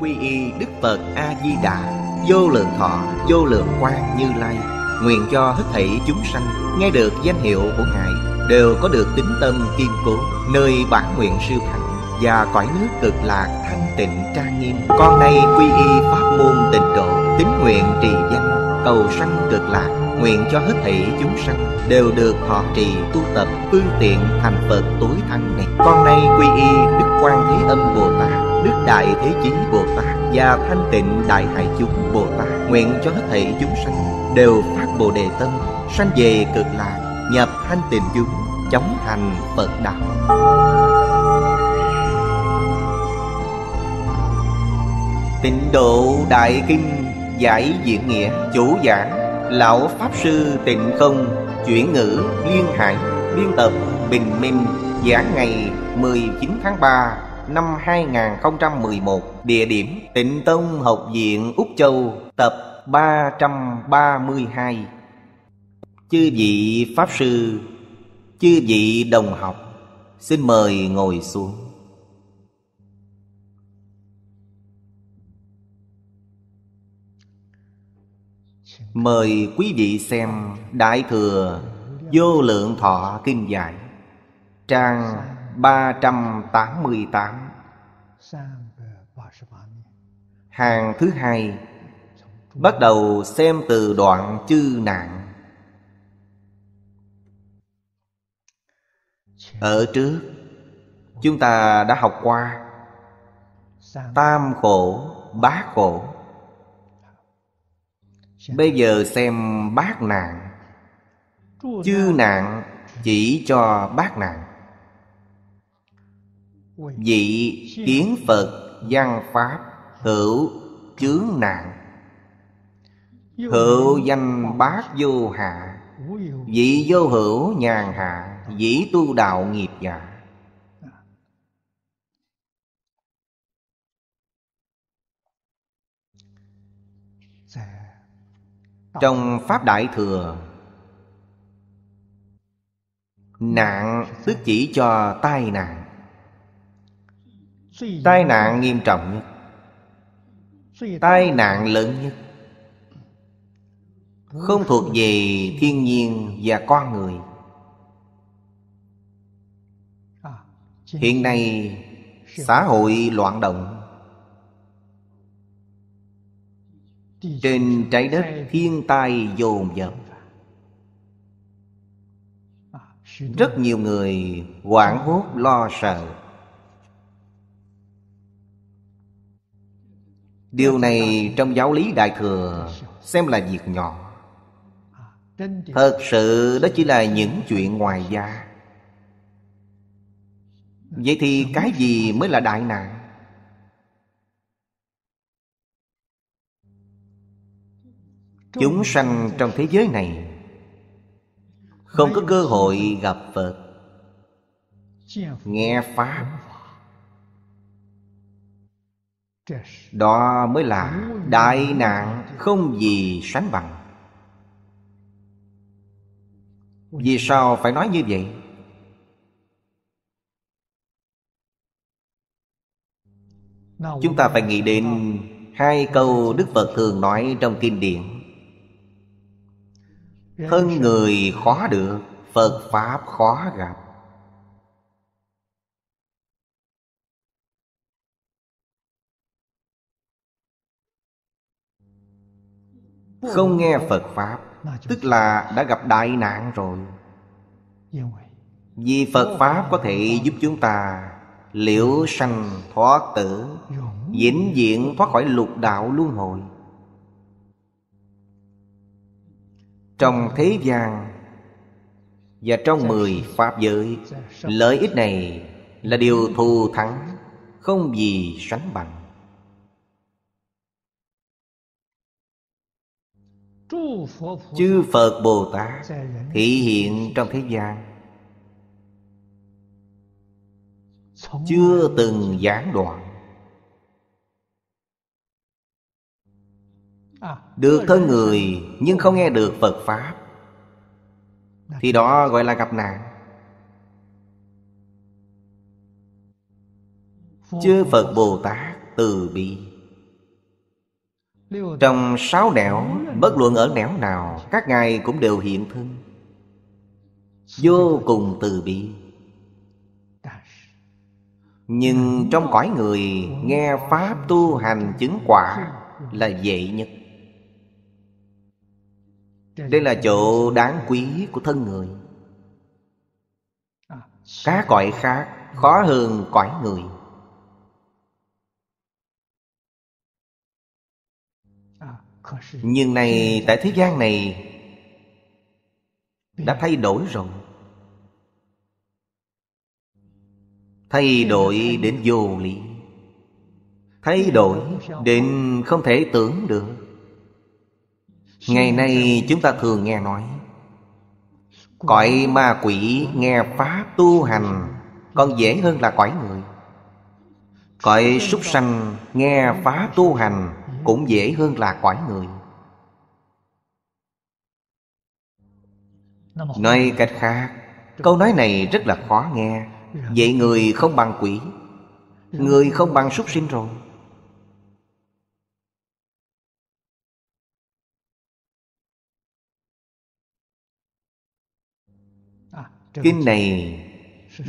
quy y Đức Phật A Di Đà, vô lượng thọ, vô lượng quang Như Lai. Nguyện cho hết thảy chúng sanh nghe được danh hiệu của Ngài đều có được tính tâm kiên cố nơi bản nguyện siêu thẳng và cõi nước cực lạc thanh tịnh trang nghiêm. Con nay quy y pháp môn tịnh độ, tính nguyện trì danh, cầu sanh cực lạc nguyện cho hết thảy chúng sanh đều được thọ trì tu tập phương tiện thành Phật tối thắng này. Con nay quy y Đức Quan Thế Âm Bồ Tát Đức Đại Thế Chí Bồ Tát và Thanh Tịnh Đại Hải Chúng Bồ Tát nguyện cho hết thảy chúng sanh đều phát Bồ Đề Tâm, sanh về cực lạc, nhập thanh tịnh chúng, chóng thành Phật đạo. Tịnh độ Đại Kinh Giải Diễn Nghĩa Chủ giảng Lão Pháp Sư Tịnh Không Chuyển ngữ Liên Hải Biên tập Bình Minh Giảng ngày 19 tháng 3 năm 2011 Địa điểm Tịnh Tông Học viện Úc Châu Tập 332 Chư vị Pháp Sư Chư vị Đồng học Xin mời ngồi xuống Mời quý vị xem Đại Thừa Vô Lượng Thọ Kinh Giải Trang 388 Hàng thứ hai Bắt đầu xem từ đoạn chư nạn Ở trước Chúng ta đã học qua Tam khổ, bát khổ Bây giờ xem bát nạn Chư nạn chỉ cho bát nạn vị kiến phật văn pháp hữu chướng nạn hữu danh bát vô hạ vị vô hữu nhàn hạ dĩ tu đạo nghiệp giả dạ. dạ. trong pháp đại thừa dạ. nạn tức chỉ cho tai nạn tai nạn nghiêm trọng nhất tai nạn lớn nhất không thuộc về thiên nhiên và con người à, hiện nay xã hội loạn động trên trái đất thiên tai dồn dập à, rất nhiều người hoảng hốt lo sợ Điều dạ, dạ, này dạ. trong giáo lý Đại Thừa Xem là việc nhỏ Thật sự đó chỉ là những chuyện ngoài da Vậy thì cái gì mới là đại nạn Chúng sanh trong thế giới này Không có cơ hội gặp Phật Nghe Pháp đó mới là đại nạn không gì sánh bằng vì sao phải nói như vậy chúng ta phải nghĩ đến hai câu đức phật thường nói trong kinh điển thân người khó được phật pháp khó gặp không nghe phật pháp tức là đã gặp đại nạn rồi vì phật pháp có thể giúp chúng ta liễu sanh thoát tử vĩnh viễn thoát khỏi lục đạo luân hồi trong thế gian và trong dạ mười pháp giới dạ lợi ích này là điều thù thắng không gì sánh bằng chư phật bồ tát thị hiện trong thế gian chưa từng gián đoạn được thân người nhưng không nghe được phật pháp thì đó gọi là gặp nạn chư phật bồ tát từ bi trong sáu nẻo Bất luận ở nẻo nào Các ngài cũng đều hiện thân Vô cùng từ bi Nhưng trong cõi người Nghe Pháp tu hành chứng quả Là dễ nhất Đây là chỗ đáng quý của thân người Các cõi khác khó hơn cõi người Nhưng này tại thế gian này Đã thay đổi rồi Thay đổi đến vô lý Thay đổi đến không thể tưởng được Ngày nay chúng ta thường nghe nói Cõi ma quỷ nghe pháp tu hành Còn dễ hơn là cõi người Cõi súc sanh nghe phá tu hành cũng dễ hơn là cõi người Nói cách khác Câu nói này rất là khó nghe Vậy người không bằng quỷ Người không bằng súc sinh rồi Kinh này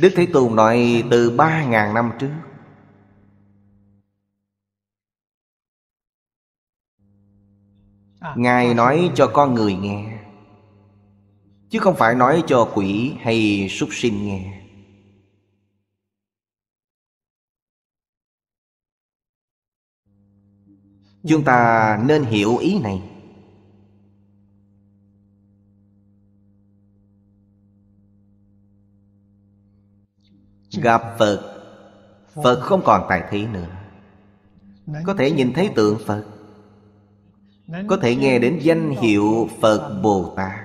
Đức Thế Tôn nói từ ba ngàn năm trước À, ngài nói cho con người nghe chứ không phải nói cho quỷ hay súc sinh nghe chúng ta nên hiểu ý này gặp phật phật không còn tại thế nữa có thể nhìn thấy tượng phật có thể nghe đến danh hiệu phật bồ tát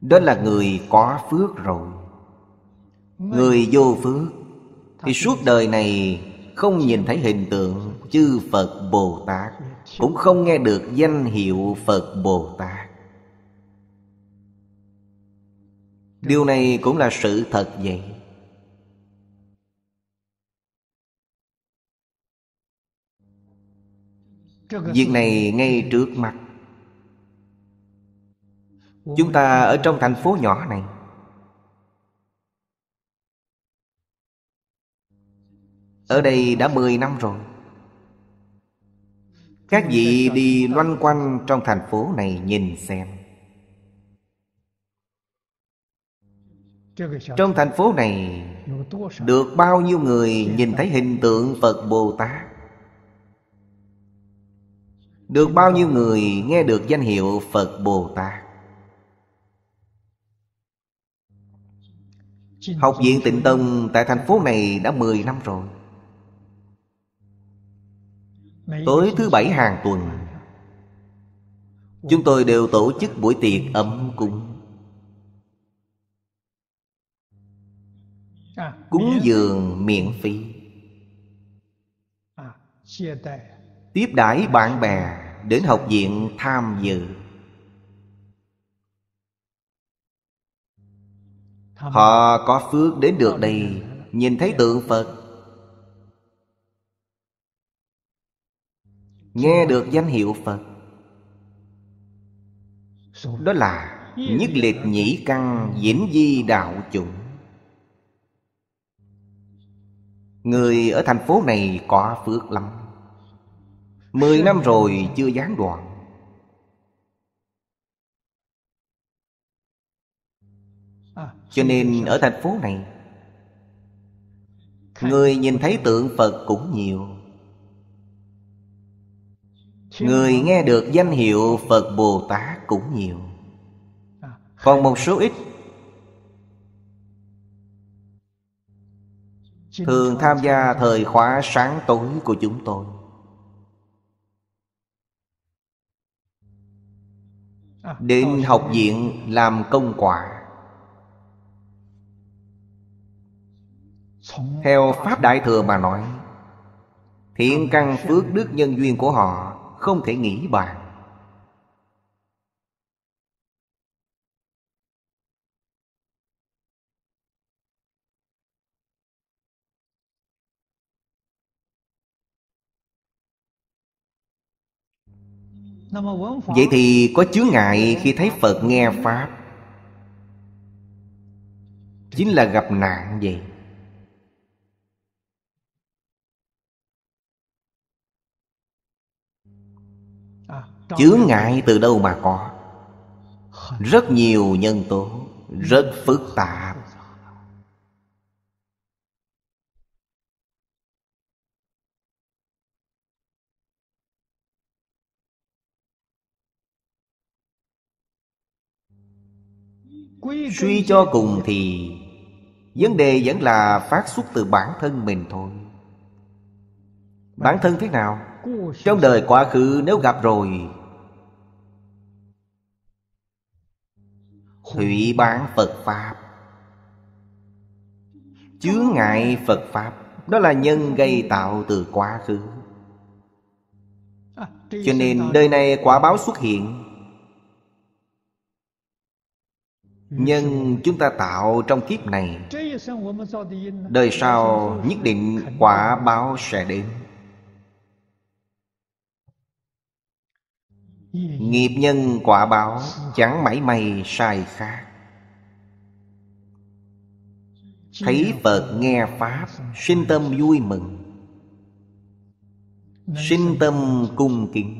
đó là người có phước rồi người vô phước thì suốt đời này không nhìn thấy hình tượng chư phật bồ tát cũng không nghe được danh hiệu phật bồ tát điều này cũng là sự thật vậy việc này ngay trước mặt chúng ta ở trong thành phố nhỏ này ở đây đã mười năm rồi các vị đi loanh quanh trong thành phố này nhìn xem trong thành phố này được bao nhiêu người nhìn thấy hình tượng phật bồ tát được bao nhiêu người nghe được danh hiệu Phật Bồ Tát Học viện Tịnh Tông tại thành phố này đã 10 năm rồi Tối thứ bảy hàng tuần Chúng tôi đều tổ chức buổi tiệc ấm cúng Cúng dường miễn phí Tiếp đãi bạn bè đến học viện tham dự Họ có phước đến được đây Nhìn thấy tượng Phật Nghe được danh hiệu Phật Đó là Nhất liệt nhĩ căn diễn di đạo chủng Người ở thành phố này có phước lắm Mười năm rồi chưa gián đoạn Cho nên ở thành phố này Người nhìn thấy tượng Phật cũng nhiều Người nghe được danh hiệu Phật Bồ Tát cũng nhiều Còn một số ít Thường tham gia thời khóa sáng tối của chúng tôi À, Đến học viện làm công quả Theo Pháp Đại Thừa mà nói Thiện căn phước đức nhân duyên của họ Không thể nghĩ bàn Vậy thì có chướng ngại khi thấy Phật nghe Pháp Chính là gặp nạn vậy Chướng ngại từ đâu mà có Rất nhiều nhân tố Rất phức tạp Suy cho cùng thì Vấn đề vẫn là phát xuất từ bản thân mình thôi Bản thân thế nào? Trong đời quá khứ nếu gặp rồi Hủy bán Phật Pháp Chướng ngại Phật Pháp Đó là nhân gây tạo từ quá khứ Cho nên đời này quả báo xuất hiện Nhân chúng ta tạo trong kiếp này Đời sau nhất định quả báo sẽ đến Nghiệp nhân quả báo chẳng mảy may sai khác Thấy Phật nghe Pháp Sinh tâm vui mừng Sinh tâm cung kính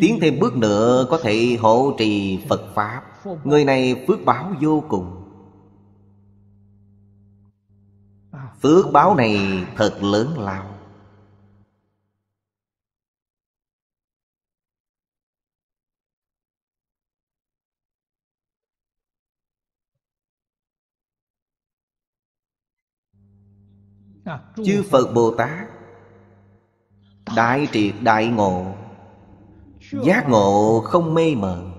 Tiến thêm bước nữa có thể hộ trì Phật Pháp Người này phước báo vô cùng Phước báo này thật lớn lao Chư Phật Bồ Tát Đại triệt đại ngộ Giác ngộ không mê mờ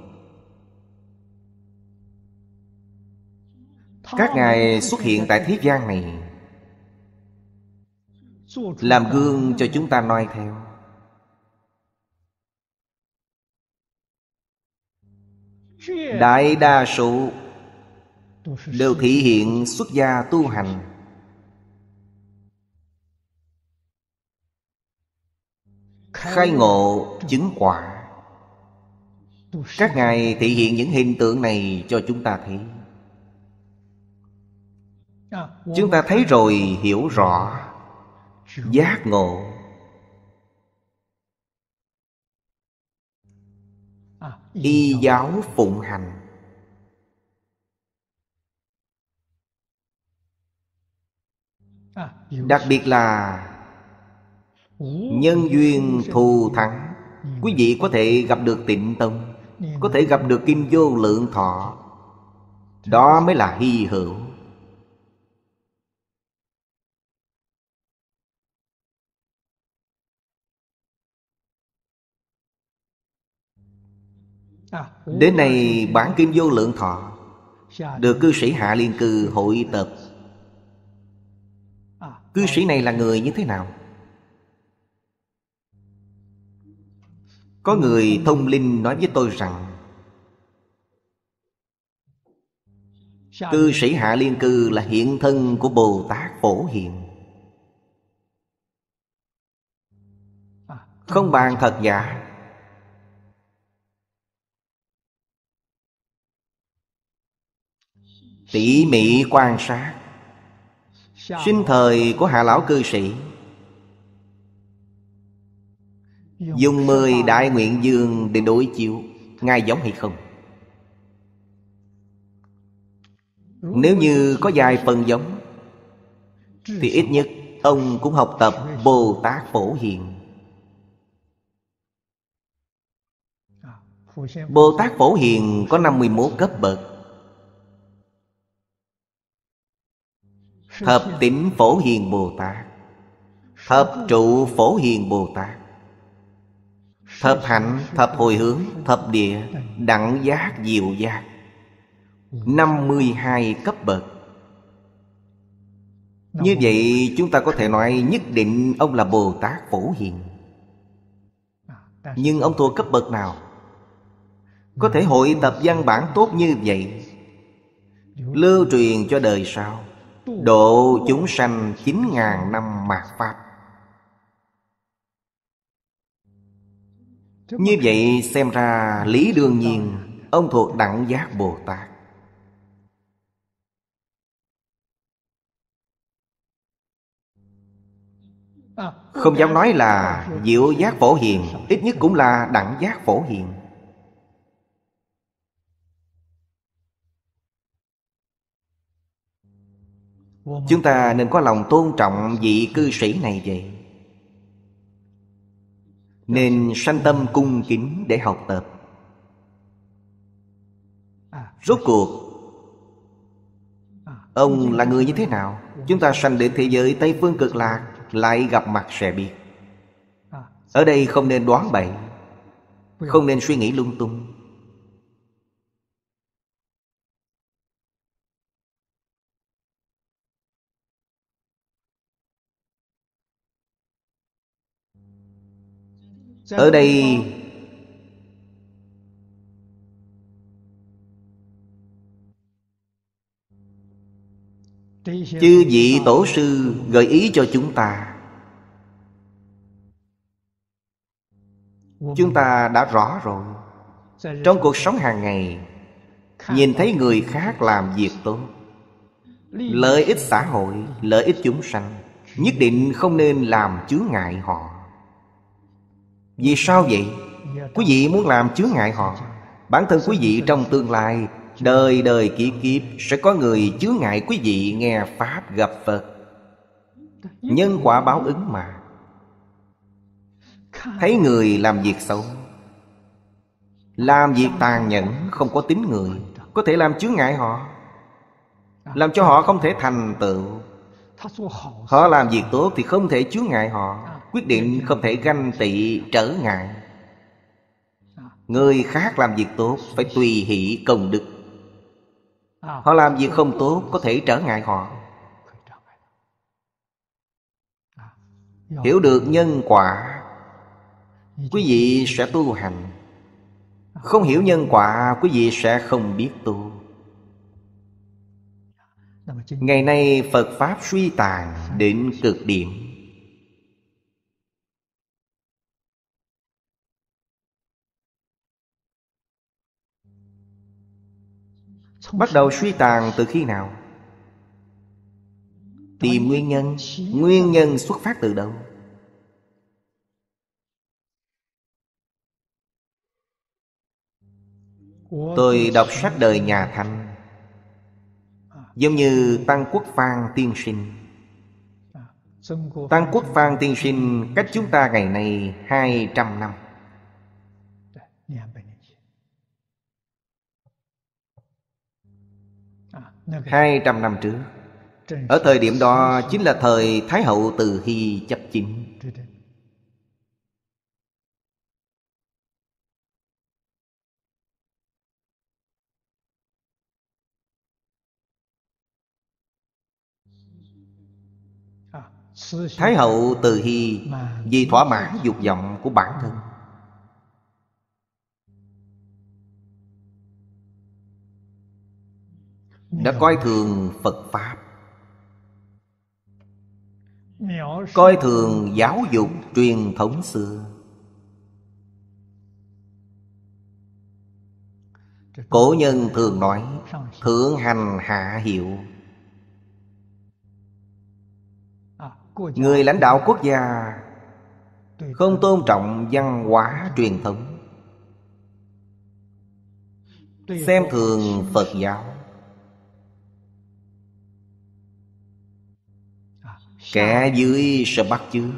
Các ngài xuất hiện tại thế gian này Làm gương cho chúng ta noi theo Đại đa số Đều thể hiện xuất gia tu hành khai ngộ chứng quả các ngài thể hiện những hình tượng này cho chúng ta thấy chúng ta thấy rồi hiểu rõ giác ngộ y giáo phụng hành đặc biệt là nhân duyên thù thắng quý vị có thể gặp được tịnh tâm có thể gặp được kim vô lượng thọ đó mới là hy hữu Đến nay bản kinh vô lượng thọ Được cư sĩ Hạ Liên Cư hội tập Cư sĩ này là người như thế nào? Có người thông linh nói với tôi rằng Cư sĩ Hạ Liên Cư là hiện thân của Bồ Tát Phổ Hiện Không bàn thật giả tỉ mỉ quan sát sinh thời của hạ lão cư sĩ dùng mười đại nguyện dương để đối chiếu ngài giống hay không nếu như có vài phần giống thì ít nhất ông cũng học tập bồ tát phổ hiền bồ tát phổ hiền có năm 51 cấp bậc thập tính phổ hiền Bồ Tát Thập trụ phổ hiền Bồ Tát Thập hạnh, thập hồi hướng, thập địa Đẳng giác, diệu giác 52 cấp bậc Như vậy chúng ta có thể nói nhất định ông là Bồ Tát phổ hiền Nhưng ông thua cấp bậc nào? Có thể hội tập văn bản tốt như vậy Lưu truyền cho đời sau Độ chúng sanh chín ngàn năm mạt Pháp Như vậy xem ra lý đương nhiên Ông thuộc đẳng giác Bồ Tát Không dám nói là diệu giác phổ hiền Ít nhất cũng là đẳng giác phổ hiền Chúng ta nên có lòng tôn trọng vị cư sĩ này vậy Nên sanh tâm cung kính để học tập Rốt cuộc Ông là người như thế nào Chúng ta sanh đến thế giới Tây Phương cực lạc Lại gặp mặt sẽ biết Ở đây không nên đoán bậy Không nên suy nghĩ lung tung ở dạ đây chư vị tổ sư gợi ý cho chúng ta chúng ta đã rõ rồi trong cuộc sống hàng ngày nhìn thấy người khác làm việc tốt lợi ích xã hội lợi ích chúng sanh nhất định không nên làm chướng ngại họ vì sao vậy? Quý vị muốn làm chướng ngại họ Bản thân quý vị trong tương lai Đời đời kiếp kiếp Sẽ có người chướng ngại quý vị nghe Pháp gặp Phật Nhân quả báo ứng mà Thấy người làm việc xấu Làm việc tàn nhẫn Không có tính người Có thể làm chướng ngại họ Làm cho họ không thể thành tựu Họ làm việc tốt thì không thể chướng ngại họ quyết định không thể ganh tị trở ngại người khác làm việc tốt phải tùy hỷ công đức họ làm việc không tốt có thể trở ngại họ hiểu được nhân quả quý vị sẽ tu hành không hiểu nhân quả quý vị sẽ không biết tu ngày nay phật pháp suy tàn đến cực điểm Bắt đầu suy tàn từ khi nào? Tìm nguyên nhân Nguyên nhân xuất phát từ đâu? Tôi đọc sách đời nhà Thanh Giống như Tăng Quốc Phan Tiên Sinh Tăng Quốc Phan Tiên Sinh cách chúng ta ngày nay 200 năm hai trăm năm trước Ở thời điểm đó chính là thời Thái hậu Từ Hy chấp chính à, Thái hậu Từ Hy vì thỏa mãn dục vọng của bản thân đã coi thường phật pháp coi thường giáo dục truyền thống xưa cổ nhân thường nói thượng hành hạ hiệu à, người lãnh đạo quốc gia không tôn trọng văn hóa truyền thống xem thường phật giáo kẻ dưới sẽ bắt chứ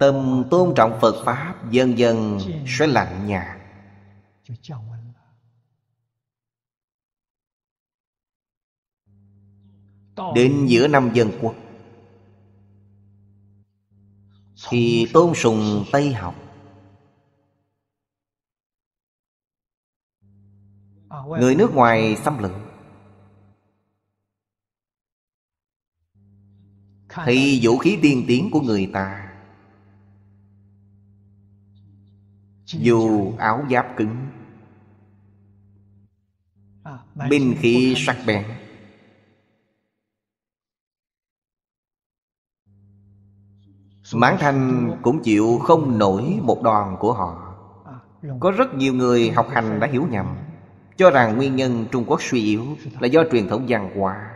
tâm tôn trọng phật pháp dần dần sẽ lạnh nhạt đến giữa năm dân quốc thì tôn sùng tây học người nước ngoài xâm lược Thì vũ khí tiên tiến của người ta Dù áo giáp cứng à, Binh khí sắc bén Mãn Thanh cũng chịu không nổi một đòn của họ à, Có rất nhiều người học hành dạ đã hiểu nhầm Cho rằng nguyên nhân Trung Quốc suy yếu Là do truyền thống văn hóa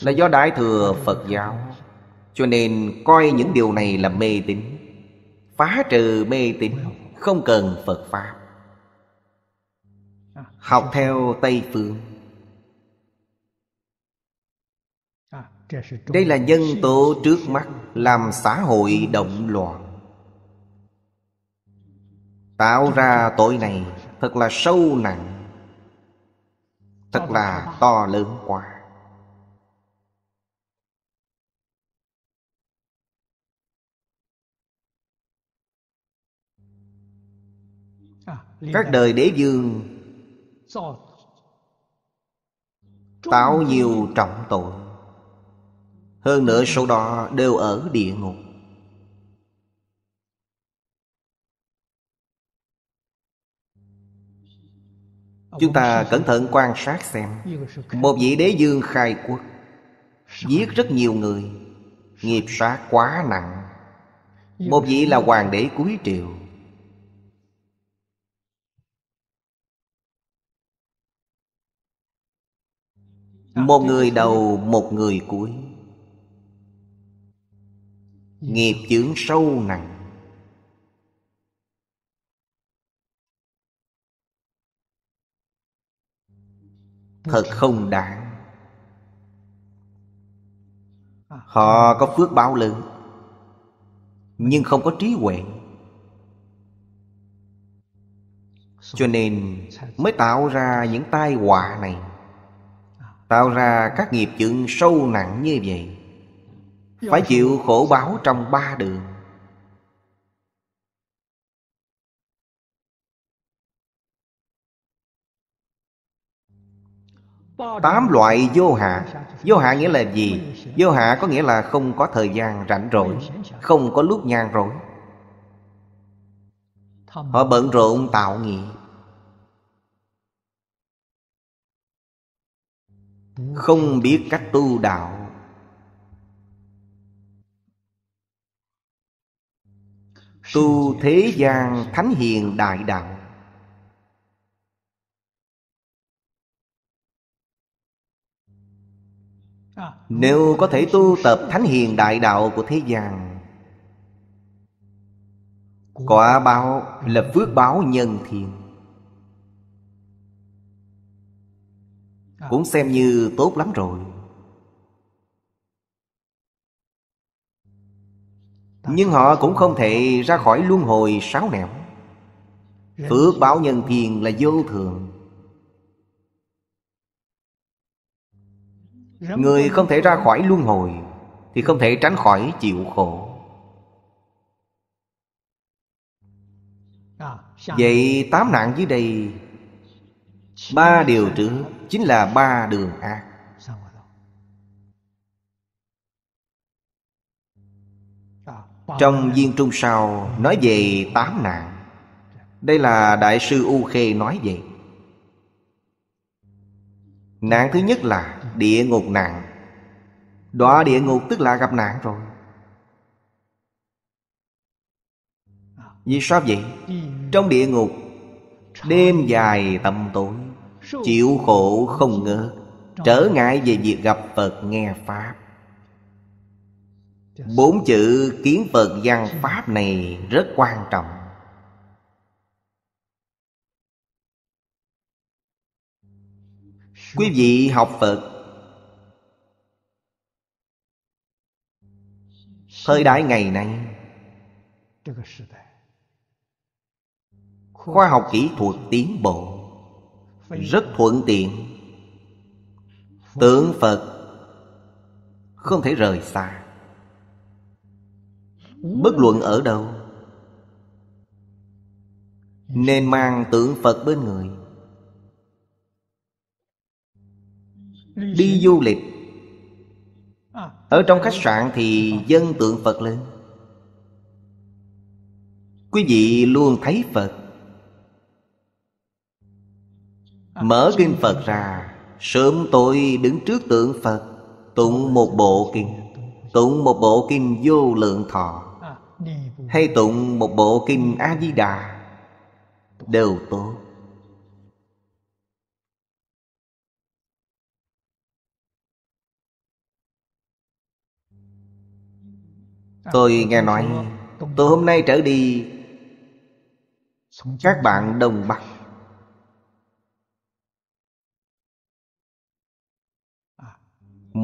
là do đại thừa phật giáo cho nên coi những điều này là mê tín phá trừ mê tín không cần phật pháp học theo tây phương đây là nhân tố trước mắt làm xã hội động loạn tạo ra tội này thật là sâu nặng thật là to lớn quá các đời đế dương tạo nhiều trọng tội hơn nữa số đó đều ở địa ngục Chúng ta cẩn thận quan sát xem Một vị đế dương khai quốc Giết rất nhiều người Nghiệp sát quá nặng Một vị là hoàng đế cuối triều Một người đầu, một người cuối Nghiệp chướng sâu nặng Thật không đáng Họ có phước báo lớn Nhưng không có trí huệ Cho nên mới tạo ra những tai họa này Tạo ra các nghiệp chướng sâu nặng như vậy Phải chịu khổ báo trong ba đường Tám loại vô hạ Vô hạ nghĩa là gì? Vô hạ có nghĩa là không có thời gian rảnh rỗi Không có lúc nhàn rỗi Họ bận rộn tạo nghiệp không biết cách tu đạo tu thế gian thánh hiền đại đạo Nếu có thể tu tập thánh hiền đại đạo của thế gian Quả báo là phước báo nhân thiện cũng xem như tốt lắm rồi nhưng họ cũng không thể ra khỏi luân hồi sáo nẻo phước báo nhân thiền là vô thường người không thể ra khỏi luân hồi thì không thể tránh khỏi chịu khổ vậy tám nạn dưới đây Ba điều trước chính là ba đường ác à, Trong viên trung sau nói về tám nạn Đây là Đại sư U Khê nói vậy Nạn thứ nhất là địa ngục nạn Đọa địa ngục tức là gặp nạn rồi à. Vì sao vậy? Trong địa ngục Đêm dài tầm tối Chịu khổ không ngờ Trở ngại về việc gặp Phật nghe Pháp Bốn chữ kiến Phật văn Pháp này rất quan trọng Quý vị học Phật Thời đại ngày nay Khoa học kỹ thuật tiến bộ rất thuận tiện tượng phật không thể rời xa bất luận ở đâu nên mang tượng phật bên người đi du lịch ở trong khách sạn thì dân tượng phật lên quý vị luôn thấy phật Mở kinh Phật ra Sớm tôi đứng trước tượng Phật Tụng một bộ kinh Tụng một bộ kinh vô lượng thọ Hay tụng một bộ kinh A-di-đà Đều tốt Tôi nghe nói Từ hôm nay trở đi Các bạn Đông Bắc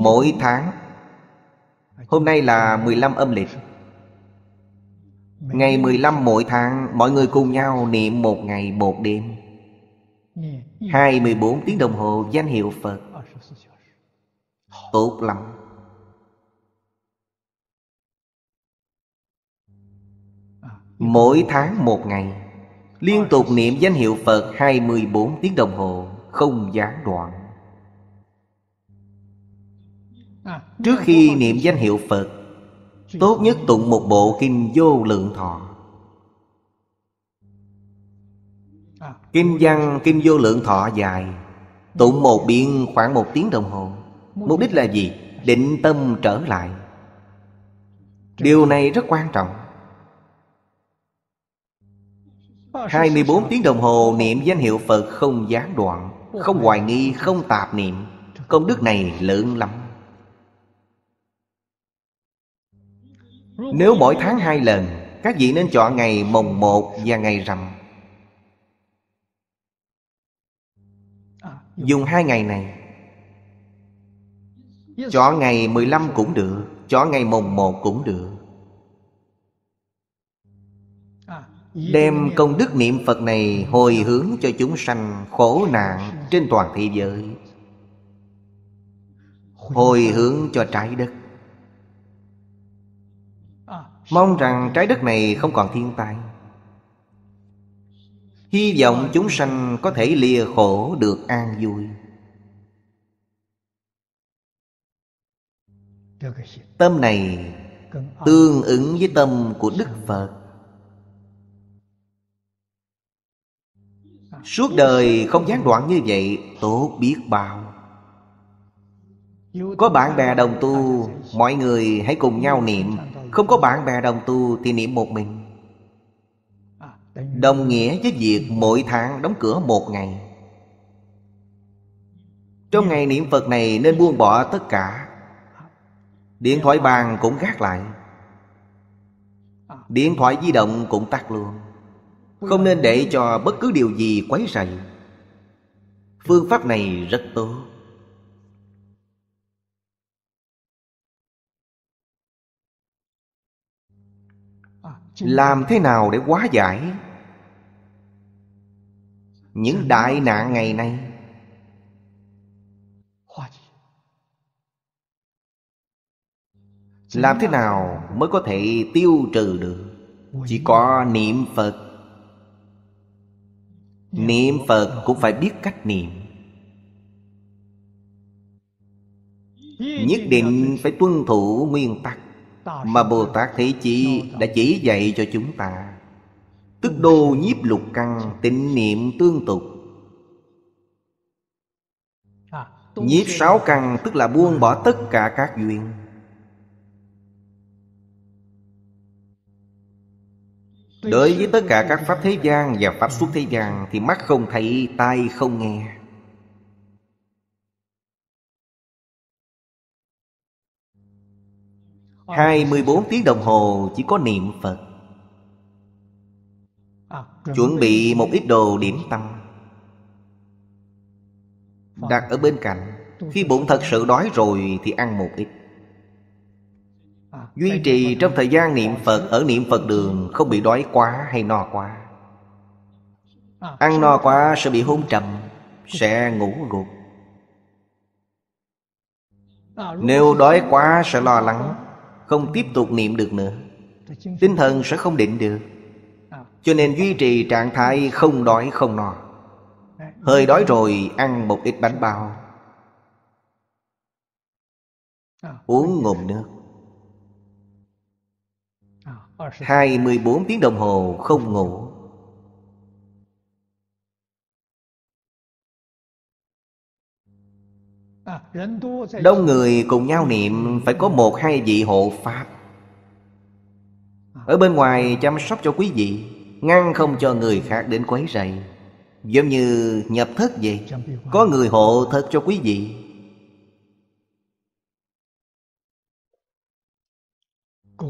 Mỗi tháng Hôm nay là 15 âm lịch Ngày 15 mỗi tháng Mọi người cùng nhau niệm một ngày một đêm 24 tiếng đồng hồ danh hiệu Phật Tốt lắm Mỗi tháng một ngày Liên tục niệm danh hiệu Phật 24 tiếng đồng hồ Không gián đoạn Trước khi niệm danh hiệu Phật Tốt nhất tụng một bộ kinh vô lượng thọ Kinh văn, kinh vô lượng thọ dài Tụng một biên khoảng một tiếng đồng hồ Mục đích là gì? Định tâm trở lại Điều này rất quan trọng 24 tiếng đồng hồ niệm danh hiệu Phật không gián đoạn Không hoài nghi, không tạp niệm Công đức này lớn lắm Nếu mỗi tháng hai lần Các vị nên chọn ngày mồng một và ngày rằm Dùng hai ngày này Chọn ngày 15 cũng được Chọn ngày mồng một cũng được Đem công đức niệm Phật này hồi hướng cho chúng sanh khổ nạn trên toàn thế giới Hồi hướng cho trái đất Mong rằng trái đất này không còn thiên tai Hy vọng chúng sanh có thể lìa khổ được an vui Tâm này tương ứng với tâm của Đức Phật Suốt đời không gián đoạn như vậy Tốt biết bao Có bạn bè đồng tu Mọi người hãy cùng nhau niệm không có bạn bè đồng tu thì niệm một mình Đồng nghĩa với việc mỗi tháng đóng cửa một ngày Trong ngày niệm Phật này nên buông bỏ tất cả Điện thoại bàn cũng gác lại Điện thoại di động cũng tắt luôn Không nên để cho bất cứ điều gì quấy rầy Phương pháp này rất tốt làm thế nào để hóa giải những đại nạn ngày nay làm thế nào mới có thể tiêu trừ được chỉ có niệm phật niệm phật cũng phải biết cách niệm nhất định phải tuân thủ nguyên tắc mà bồ tát thế chí đã chỉ dạy cho chúng ta tức đô nhiếp lục căn tịnh niệm tương tục nhiếp sáu căn tức là buông bỏ tất cả các duyên đối với tất cả các pháp thế gian và pháp xuất thế gian thì mắt không thấy tai không nghe 24 ờ. tiếng đồng hồ chỉ có niệm Phật à, Chuẩn bị một ít đồ điểm tâm vâng. Đặt ở bên cạnh Khi bụng thật sự đói rồi thì ăn một ít à, Duy trì trong thời gian niệm Phật Ở niệm Phật đường không bị đói quá hay no quá à, Ăn no quá sẽ bị hôn trầm Sẽ ngủ gục Nếu đói quá sẽ lo lắng không tiếp tục niệm được nữa tinh thần sẽ không định được cho nên duy trì trạng thái không đói không no hơi đói rồi ăn một ít bánh bao uống ngụm nước 24 tiếng đồng hồ không ngủ À, Đông người cùng nhau niệm Phải có một hai vị hộ pháp à. Ở bên ngoài chăm sóc cho quý vị Ngăn không cho người khác đến quấy rầy Giống như nhập thất vậy Có người hộ thất cho quý vị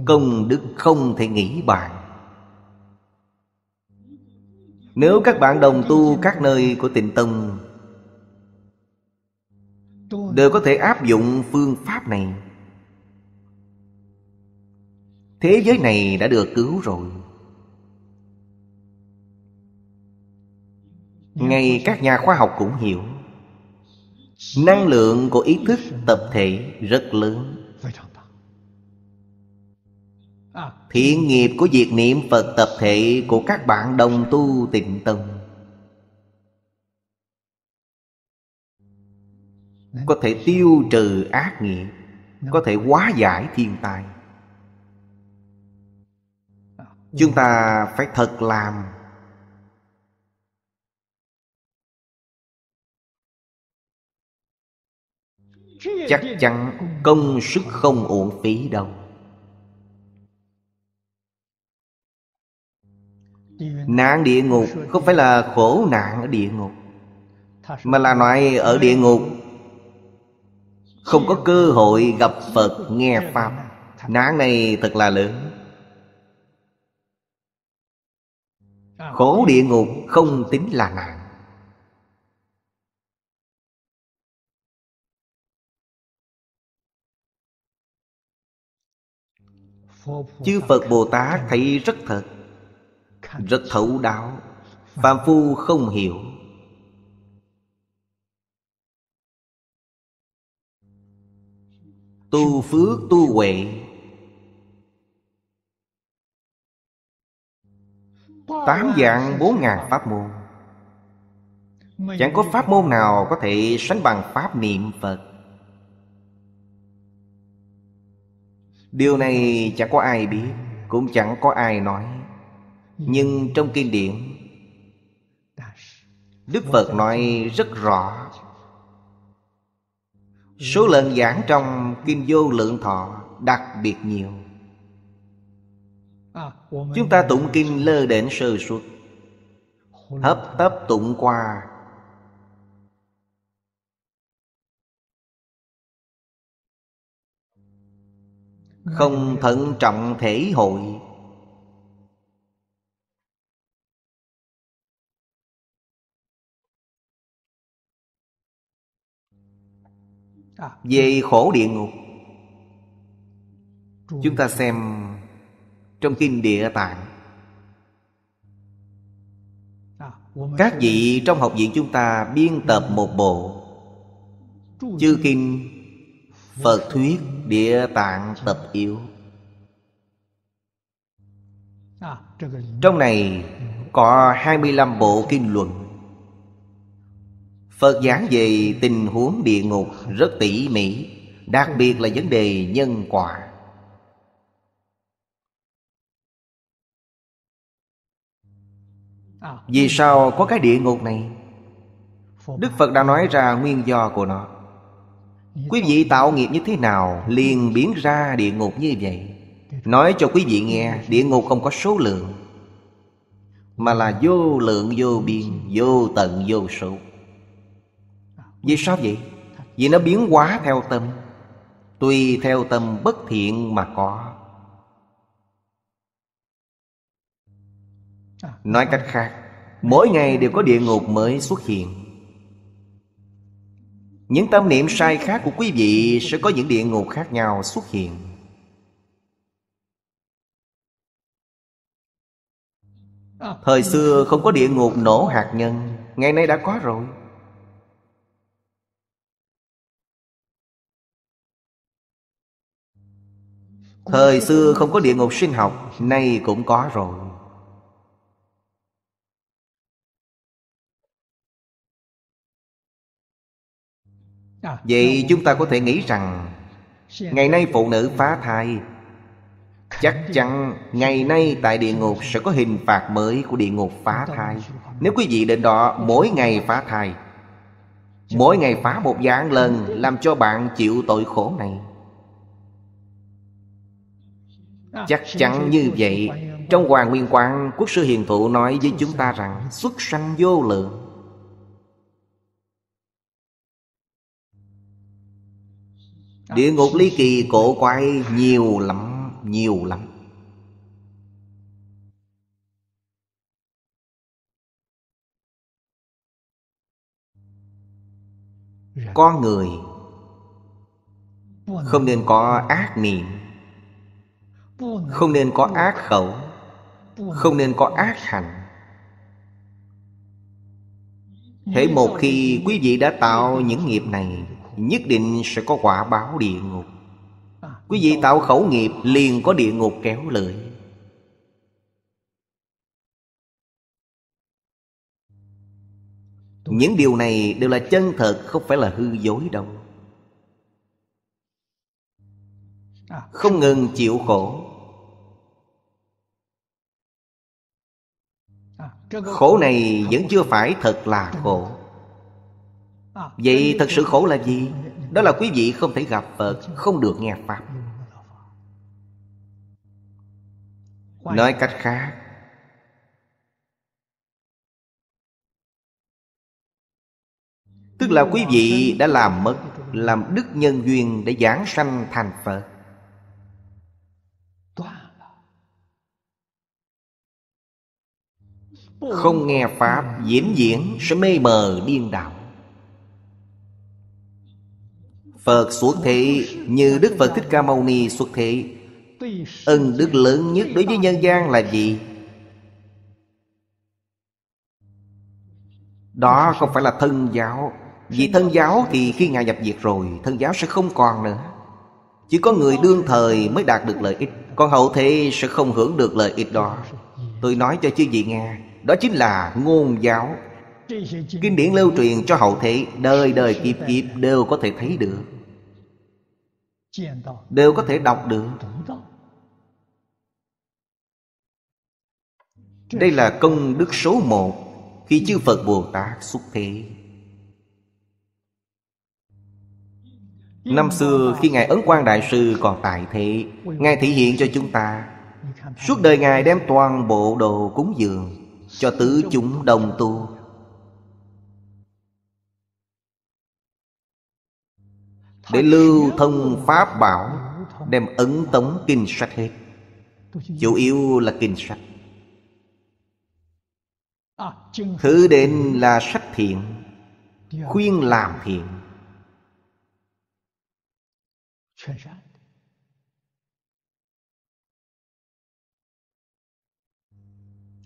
Công đức không thể nghĩ bàn Nếu các bạn đồng tu các nơi của tịnh tông đều có thể áp dụng phương pháp này thế giới này đã được cứu rồi ngay các nhà khoa học cũng hiểu năng lượng của ý thức tập thể rất lớn thiện nghiệp của việc niệm phật tập thể của các bạn đồng tu tịnh tông có thể tiêu trừ ác nghiệp có thể hóa giải thiên tai chúng ta phải thật làm chắc chắn công sức không uổng phí đâu nạn địa ngục không phải là khổ nạn ở địa ngục mà là nói ở địa ngục không có cơ hội gặp Phật nghe Pháp Nạn này thật là lớn Khổ địa ngục không tính là nạn Chư Phật Bồ Tát thấy rất thật Rất thấu đáo phàm Phu không hiểu tu phước tu huệ tám dạng bốn ngàn pháp môn chẳng có pháp môn nào có thể sánh bằng pháp niệm phật điều này chẳng có ai biết cũng chẳng có ai nói nhưng trong kinh điển đức phật nói rất rõ Số lần giảng trong Kim Vô Lượng Thọ đặc biệt nhiều à, Chúng ta tụng kinh lơ đến sơ suất Hấp tấp tụng qua Không thận trọng thể hội À. Về khổ địa ngục Chúng ta xem Trong kinh địa tạng à, Các vị trong học viện chúng ta biên tập một bộ Chư kinh Phật thuyết địa tạng tập yếu à, Trong này có 25 bộ kinh luận Phật giảng về tình huống địa ngục rất tỉ mỉ Đặc biệt là vấn đề nhân quả à. Vì sao có cái địa ngục này Đức Phật đã nói ra nguyên do của nó Quý vị tạo nghiệp như thế nào liền biến ra địa ngục như vậy Nói cho quý vị nghe Địa ngục không có số lượng Mà là vô lượng vô biên Vô tận vô số vì sao vậy? Vì nó biến hóa theo tâm tùy theo tâm bất thiện mà có Nói cách khác Mỗi ngày đều có địa ngục mới xuất hiện Những tâm niệm sai khác của quý vị Sẽ có những địa ngục khác nhau xuất hiện Thời xưa không có địa ngục nổ hạt nhân Ngày nay đã có rồi Thời xưa không có địa ngục sinh học Nay cũng có rồi à, Vậy chúng ta có thể nghĩ rằng Ngày nay phụ nữ phá thai Chắc chắn ngày nay tại địa ngục sẽ có hình phạt mới của địa ngục phá thai Nếu quý vị đến đó mỗi ngày phá thai Mỗi ngày phá một dạng lần làm cho bạn chịu tội khổ này À, Chắc chắn như vậy Trong Hoàng Nguyên Quang Quốc sư Hiền Thụ nói với chúng ta rằng Xuất sanh vô lượng à, Địa ngục ly kỳ cổ quay nhiều lắm Nhiều lắm dạ. Con người Không nên có ác niệm không nên có ác khẩu không nên có ác hành. thế một khi quý vị đã tạo những nghiệp này nhất định sẽ có quả báo địa ngục quý vị tạo khẩu nghiệp liền có địa ngục kéo lưỡi những điều này đều là chân thật không phải là hư dối đâu không ngừng chịu khổ khổ này vẫn chưa phải thật là khổ vậy thật sự khổ là gì đó là quý vị không thể gặp phật không được nghe pháp nói cách khác tức là quý vị đã làm mất làm đức nhân duyên để giảng sanh thành phật không nghe Pháp diễn diễn sẽ mê mờ điên đạo Phật xuất thị như Đức Phật Thích Ca Mâu Ni xuất thị Ân đức lớn nhất đối với nhân gian là gì? Đó không phải là thân giáo Vì thân giáo thì khi Ngài nhập diệt rồi Thân giáo sẽ không còn nữa Chỉ có người đương thời mới đạt được lợi ích còn hậu thế sẽ không hưởng được lợi ích đó Tôi nói cho chư vị nghe Đó chính là ngôn giáo Kinh điển lưu truyền cho hậu thế Đời đời kiếp kiếp đều có thể thấy được Đều có thể đọc được Đây là công đức số một Khi chư Phật Bồ Tát xuất thế Năm xưa khi Ngài Ấn Quang Đại Sư còn tại thị Ngài thể hiện cho chúng ta Suốt đời Ngài đem toàn bộ đồ cúng dường Cho tứ chúng đồng tu Để lưu thông pháp bảo Đem ấn tống kinh sách hết Chủ yếu là kinh sách Thứ đến là sách thiện Khuyên làm thiện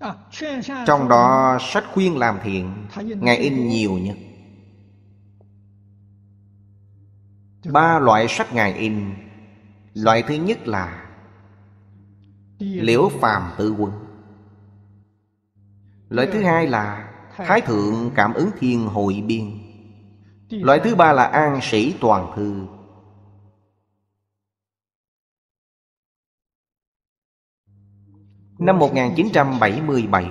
À, trong đó sách khuyên làm thiện ngài in nhiều nhất ba loại sách ngài in loại thứ nhất là liễu phàm tự quân loại thứ hai là thái thượng cảm ứng thiên hội biên loại thứ ba là an sĩ toàn thư Năm 1977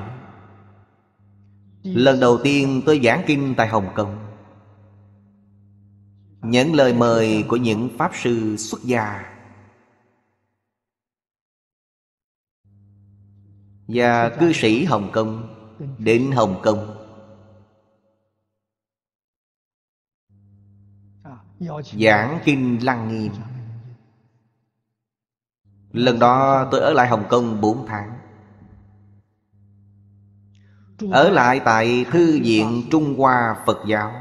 Lần đầu tiên tôi giảng kinh tại Hồng Kông Những lời mời của những Pháp sư xuất gia Và cư sĩ Hồng Kông Đến Hồng Kông Giảng kinh lăng nghiêm Lần đó tôi ở lại Hồng Kông 4 tháng ở lại tại Thư viện Trung Hoa Phật giáo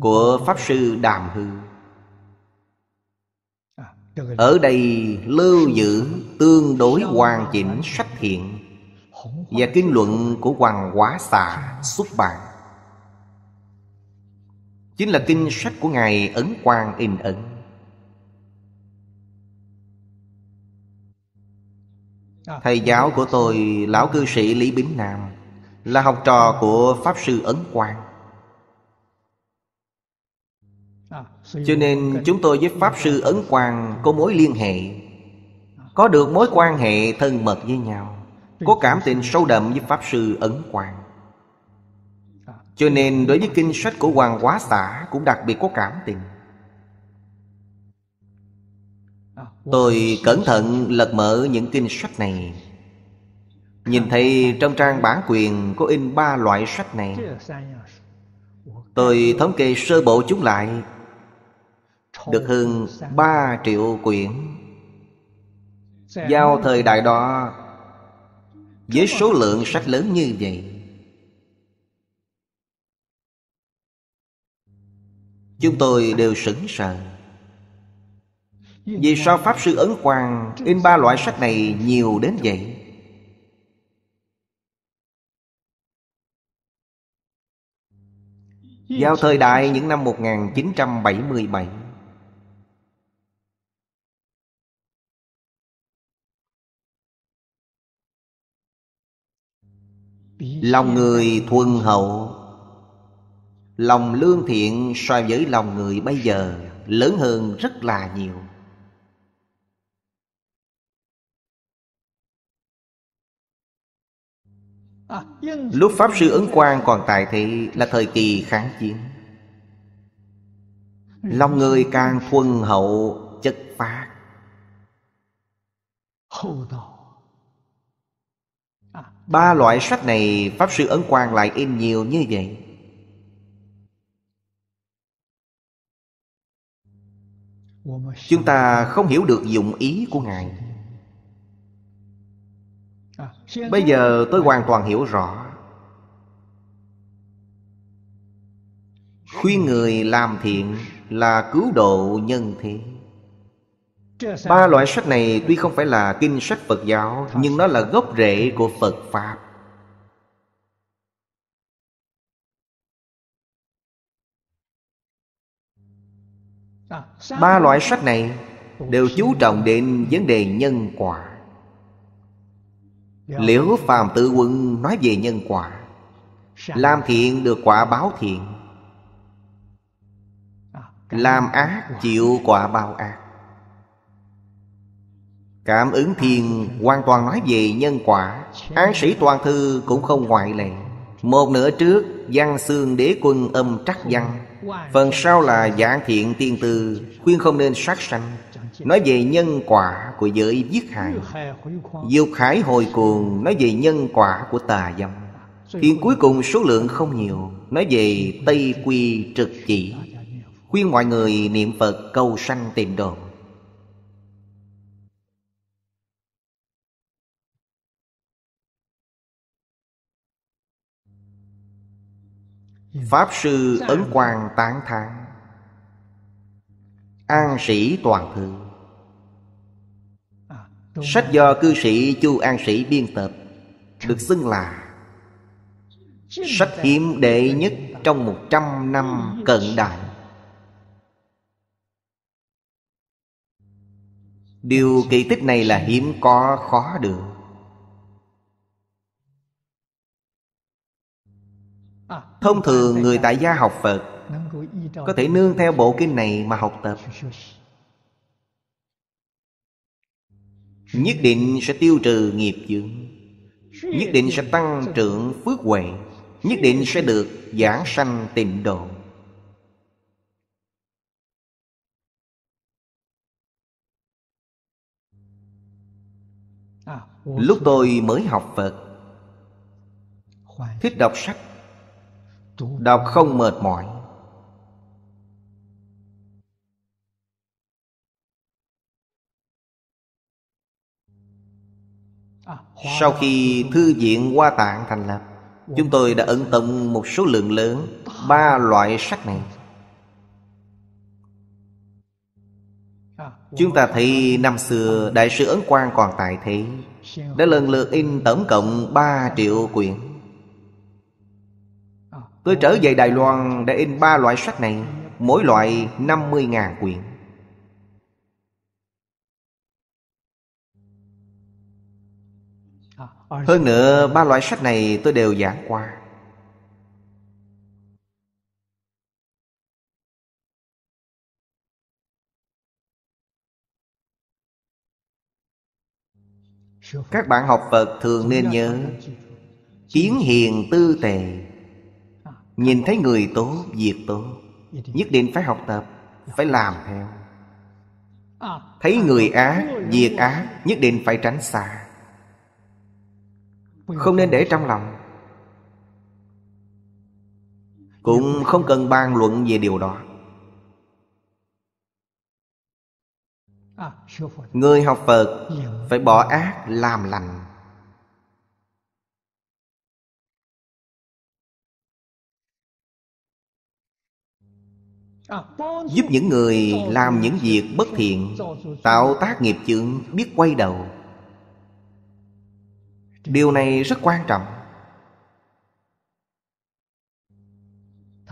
Của Pháp Sư Đàm Hư Ở đây lưu giữ tương đối hoàn chỉnh sách thiện Và kinh luận của Hoàng Hóa Xà xuất bản Chính là kinh sách của Ngài Ấn Quang In Ấn À. Thầy giáo của tôi Lão cư sĩ Lý Bính Nam Là học trò của Pháp Sư Ấn Quang à, Cho nên chúng tôi với Pháp Sư Ấn Quang Có mối liên hệ à. Có được mối quan hệ thân mật với nhau Có cảm tình sâu đậm với Pháp Sư Ấn Quang Cho nên đối với kinh sách của Hoàng Quá Xã Cũng đặc biệt có cảm tình Tôi cẩn thận lật mở những kinh sách này Nhìn thấy trong trang bản quyền có in ba loại sách này Tôi thống kê sơ bộ chúng lại Được hơn 3 triệu quyển Giao thời đại đó Với số lượng sách lớn như vậy Chúng tôi đều sững sờ vì sao Pháp Sư Ấn Quang In ba loại sách này nhiều đến vậy Vào thời đại những năm 1977 Lòng người thuần hậu Lòng lương thiện so với lòng người bây giờ Lớn hơn rất là nhiều Lúc Pháp Sư Ấn Quang còn tại thị là thời kỳ kháng chiến Lòng người càng thuần hậu chất phát Ba loại sách này Pháp Sư Ấn Quang lại in nhiều như vậy Chúng ta không hiểu được dụng ý của Ngài Bây giờ tôi hoàn toàn hiểu rõ Khuyên người làm thiện là cứu độ nhân thế Ba loại sách này tuy không phải là kinh sách Phật giáo Nhưng nó là gốc rễ của Phật Pháp Ba loại sách này đều chú trọng đến vấn đề nhân quả Liễu Phàm Tự Quân nói về nhân quả Làm thiện được quả báo thiện Làm ác chịu quả báo ác Cảm ứng thiền hoàn toàn nói về nhân quả án sĩ toàn thư cũng không ngoại lệ Một nửa trước văn xương đế quân âm trắc văn Phần sau là giảng thiện tiên tư Khuyên không nên sát sanh Nói về nhân quả của giới giết hại Diệu hải hồi cuồng Nói về nhân quả của tà dâm Hiện cuối cùng số lượng không nhiều Nói về Tây Quy trực chỉ Khuyên mọi người niệm Phật cầu sanh tìm đồn Pháp Sư Ấn Quang Tán Thán An Sĩ Toàn Thư Sách do cư sĩ Chu An Sĩ biên tập Được xưng là Sách hiếm đệ nhất trong 100 năm cận đại Điều kỳ tích này là hiếm có khó được Thông thường người tại gia học Phật Có thể nương theo bộ kinh này mà học tập Nhất định sẽ tiêu trừ nghiệp dưỡng Nhất định sẽ tăng trưởng phước huệ Nhất định sẽ được giảng sanh tịnh độ Lúc tôi mới học Phật Thích đọc sách Đọc không mệt mỏi à, Sau khi Thư viện Hoa Tạng thành lập Chúng tôi đã ấn tụng một số lượng lớn Ba loại sách này à, Chúng ta thấy năm xưa Đại sư Ấn Quang còn tại thế Đã lần lượt in tổng cộng 3 triệu quyển Tôi trở về Đài Loan đã in ba loại sách này Mỗi loại 50.000 quyển Hơn nữa ba loại sách này tôi đều giảng qua Các bạn học Phật thường nên nhớ Kiến hiền tư tề Nhìn thấy người tốt, việc tốt Nhất định phải học tập Phải làm theo Thấy người ác, việc ác Nhất định phải tránh xa Không nên để trong lòng Cũng không cần bàn luận về điều đó Người học Phật Phải bỏ ác làm lành Giúp những người làm những việc bất thiện Tạo tác nghiệp chướng biết quay đầu Điều này rất quan trọng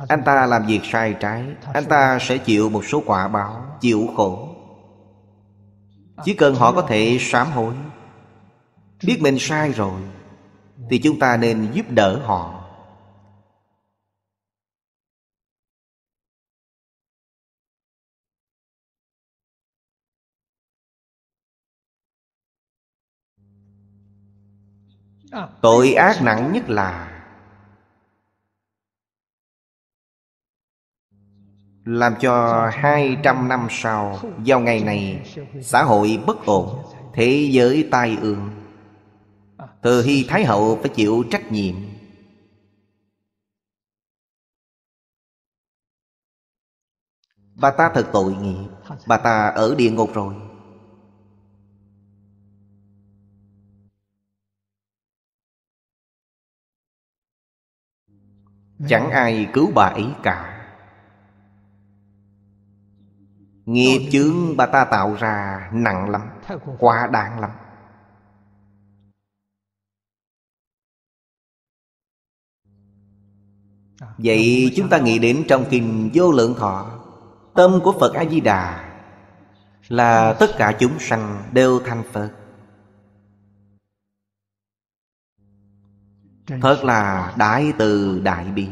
Anh ta làm việc sai trái Anh ta sẽ chịu một số quả báo Chịu khổ Chỉ cần họ có thể sám hối Biết mình sai rồi Thì chúng ta nên giúp đỡ họ Tội ác nặng nhất là Làm cho hai trăm năm sau Vào ngày này Xã hội bất ổn Thế giới tai ương Từ Hy Thái Hậu phải chịu trách nhiệm Bà ta thật tội nghiệp Bà ta ở địa ngục rồi chẳng dạ. ai cứu bà ấy cả nghiệp chướng bà ta tạo ra nặng lắm quá đáng lắm à, vậy chúng ta nghĩ đến trong kinh vô lượng thọ tâm của phật a di đà là dạ. tất cả chúng sanh đều thành phật Thật là đại từ đại bi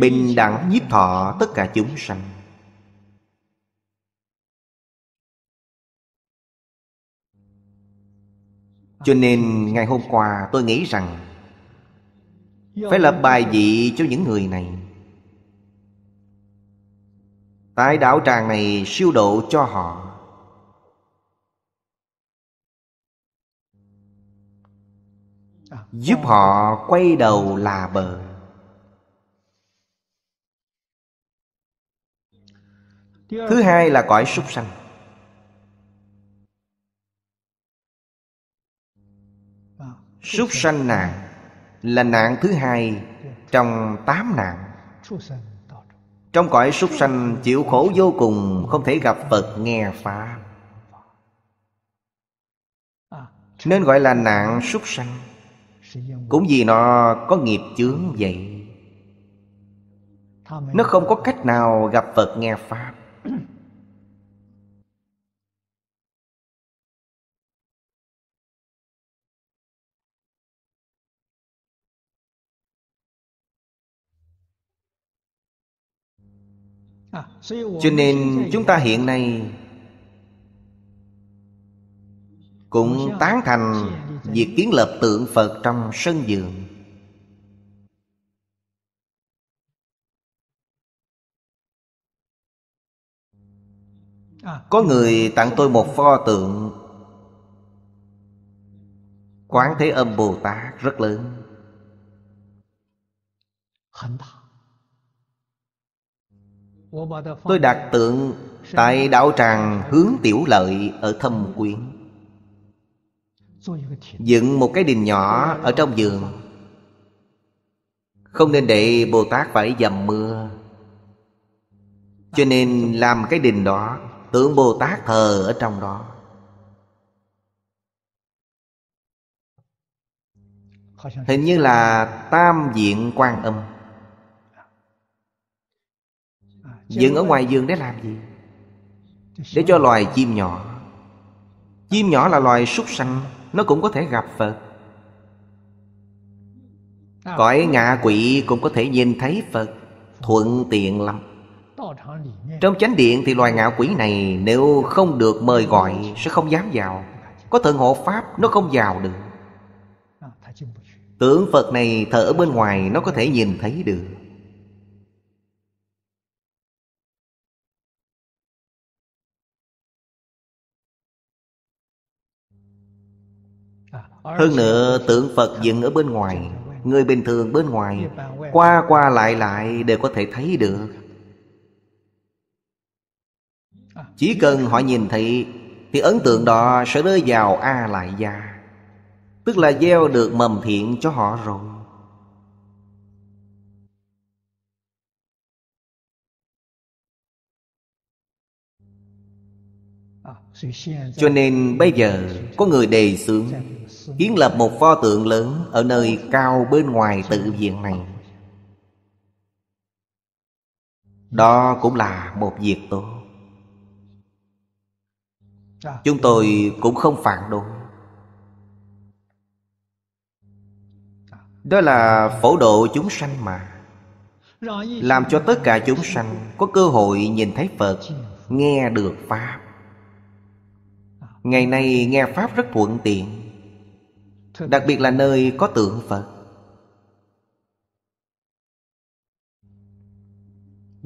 Bình đẳng nhiếp thọ tất cả chúng sanh Cho nên ngày hôm qua tôi nghĩ rằng Phải lập bài vị cho những người này Tại đạo tràng này siêu độ cho họ giúp họ quay đầu là bờ thứ hai là cõi súc sanh súc sanh nạn là nạn thứ hai trong tám nạn trong cõi súc sanh chịu khổ vô cùng không thể gặp phật nghe pháp nên gọi là nạn súc sanh cũng vì nó có nghiệp chướng vậy Nó không có cách nào gặp Phật nghe Pháp à, Cho nên chúng ta hiện nay cũng tán thành việc kiến lập tượng phật trong sân vườn à, có người tặng tôi một pho tượng quán thế âm bồ tát rất lớn tôi đặt tượng tại đạo tràng hướng tiểu lợi ở thâm quyến Dựng một cái đình nhỏ ở trong giường Không nên để Bồ Tát phải dầm mưa Cho nên làm cái đình đó Tưởng Bồ Tát thờ ở trong đó Hình như là tam diện quan âm Dựng ở ngoài giường để làm gì? Để cho loài chim nhỏ Chim nhỏ là loài súc sanh nó cũng có thể gặp phật cõi ngạ quỷ cũng có thể nhìn thấy phật thuận tiện lắm trong chánh điện thì loài ngạ quỷ này nếu không được mời gọi sẽ không dám vào có thượng hộ pháp nó không vào được Tưởng Phật này thở bên ngoài nó có thể nhìn thấy được Hơn nữa tượng Phật dựng ở bên ngoài Người bình thường bên ngoài Qua qua lại lại đều có thể thấy được Chỉ cần họ nhìn thấy Thì ấn tượng đó sẽ rơi vào A Lại Gia Tức là gieo được mầm thiện cho họ rồi Cho nên bây giờ có người đề xướng kiến lập một pho tượng lớn ở nơi cao bên ngoài tự viện này đó cũng là một việc tốt chúng tôi cũng không phản đối đó là phổ độ chúng sanh mà làm cho tất cả chúng sanh có cơ hội nhìn thấy phật nghe được pháp ngày nay nghe pháp rất thuận tiện Đặc biệt là nơi có tượng Phật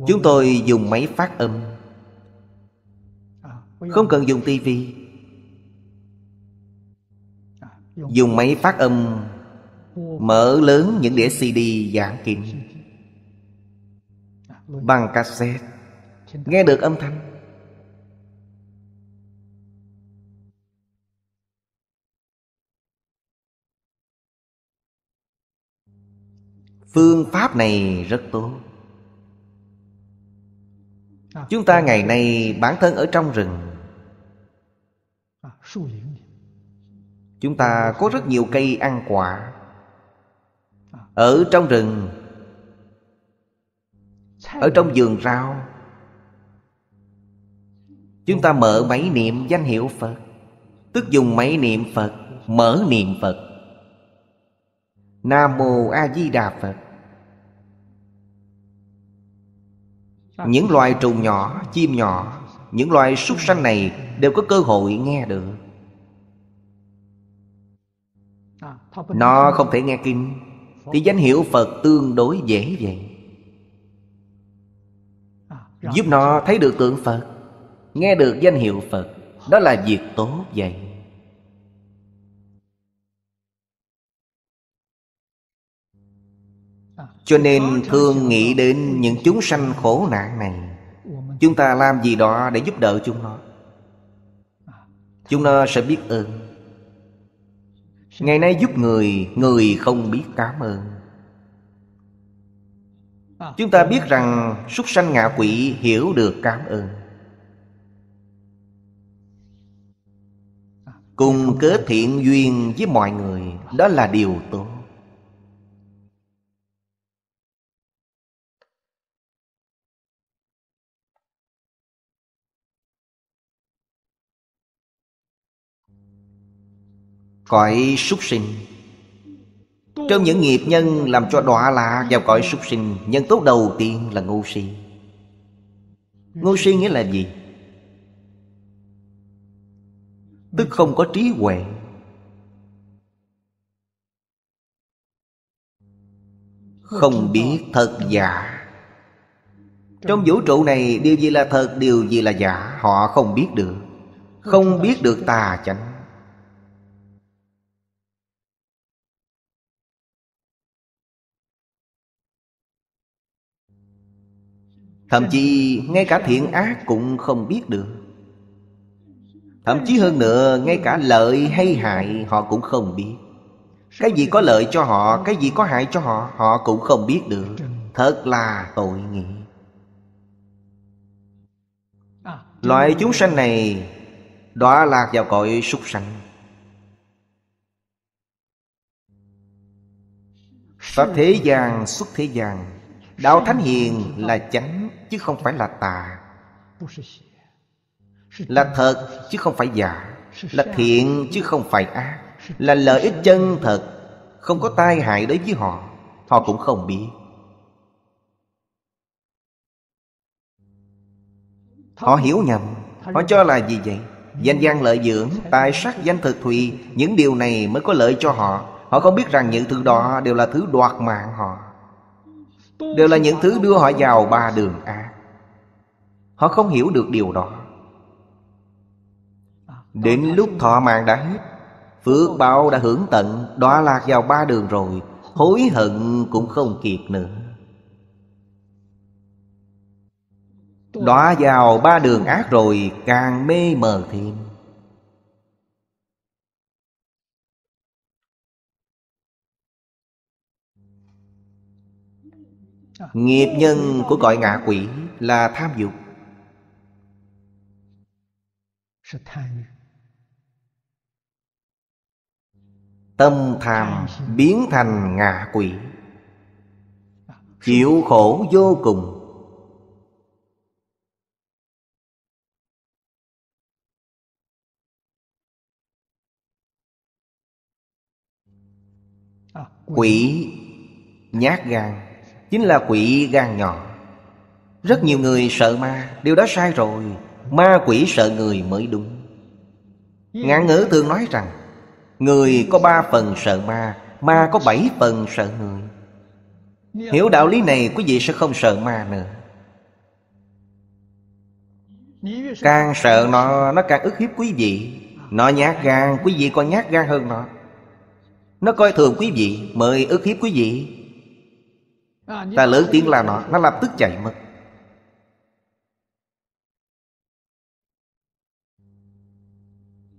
Chúng tôi dùng máy phát âm à, Không cần dùng tivi à, Dùng máy phát âm Mở lớn những đĩa CD giảng kim à, Bằng cassette Nghe được âm thanh phương pháp này rất tốt à. chúng ta ngày nay bản thân ở trong rừng à, chúng ta có rất nhiều cây ăn quả à. ở trong rừng ở trong vườn rau chúng ta mở máy niệm danh hiệu phật tức dùng máy niệm phật mở niệm phật nam mô a di đà phật Vâng. Những loài trùng nhỏ, chim nhỏ Những loài súc sanh này đều có cơ hội nghe được vâng, Nó không thể nghe kinh Thì danh hiệu Phật tương đối dễ vậy vâng, Giúp nó thấy được tượng Phật Nghe được danh hiệu Phật Đó là việc tốt vậy Cho nên thường nghĩ đến những chúng sanh khổ nạn này Chúng ta làm gì đó để giúp đỡ chúng nó Chúng nó sẽ biết ơn Ngày nay giúp người, người không biết cảm ơn Chúng ta biết rằng súc sanh ngạ quỷ hiểu được cảm ơn Cùng kết thiện duyên với mọi người Đó là điều tốt cõi súc sinh trong những nghiệp nhân làm cho đọa lạc vào cõi súc sinh nhân tố đầu tiên là ngu si ngu si nghĩa là gì tức không có trí huệ không biết thật giả trong vũ trụ này điều gì là thật điều gì là giả họ không biết được không biết được tà chánh Thậm chí ngay cả thiện ác cũng không biết được Thậm chí hơn nữa ngay cả lợi hay hại họ cũng không biết Cái gì có lợi cho họ, cái gì có hại cho họ Họ cũng không biết được Thật là tội nghiệp Loại chúng sanh này Đọa lạc vào cõi súc sanh Pháp thế gian xuất thế gian Đạo Thánh Hiền là chánh chứ không phải là tà Là thật chứ không phải giả Là thiện chứ không phải ác Là lợi ích chân thật Không có tai hại đối với họ Họ cũng không biết Họ hiểu nhầm Họ cho là gì vậy Danh gian lợi dưỡng Tài sắc danh thực thùy Những điều này mới có lợi cho họ Họ không biết rằng những thứ đó đều là thứ đoạt mạng họ Đều là những thứ đưa họ vào ba đường A Họ không hiểu được điều đó Đến lúc thọ mạng đã hết Phước bao đã hưởng tận Đọa lạc vào ba đường rồi Hối hận cũng không kịp nữa Đọa vào ba đường ác rồi Càng mê mờ thêm Nghiệp nhân của cõi ngạ quỷ là tham dục Tâm tham biến thành ngạ quỷ Chịu khổ vô cùng Quỷ nhát gan chính là quỷ gan nhỏ rất nhiều người sợ ma điều đó sai rồi ma quỷ sợ người mới đúng ngạn ngữ thường nói rằng người có ba phần sợ ma ma có bảy phần sợ người hiểu đạo lý này quý vị sẽ không sợ ma nữa càng sợ nó nó càng ức hiếp quý vị nó nhát gan quý vị còn nhát gan hơn nó nó coi thường quý vị mời ức hiếp quý vị À, Ta lớn tiếng là nó Nó lập tức chạy mất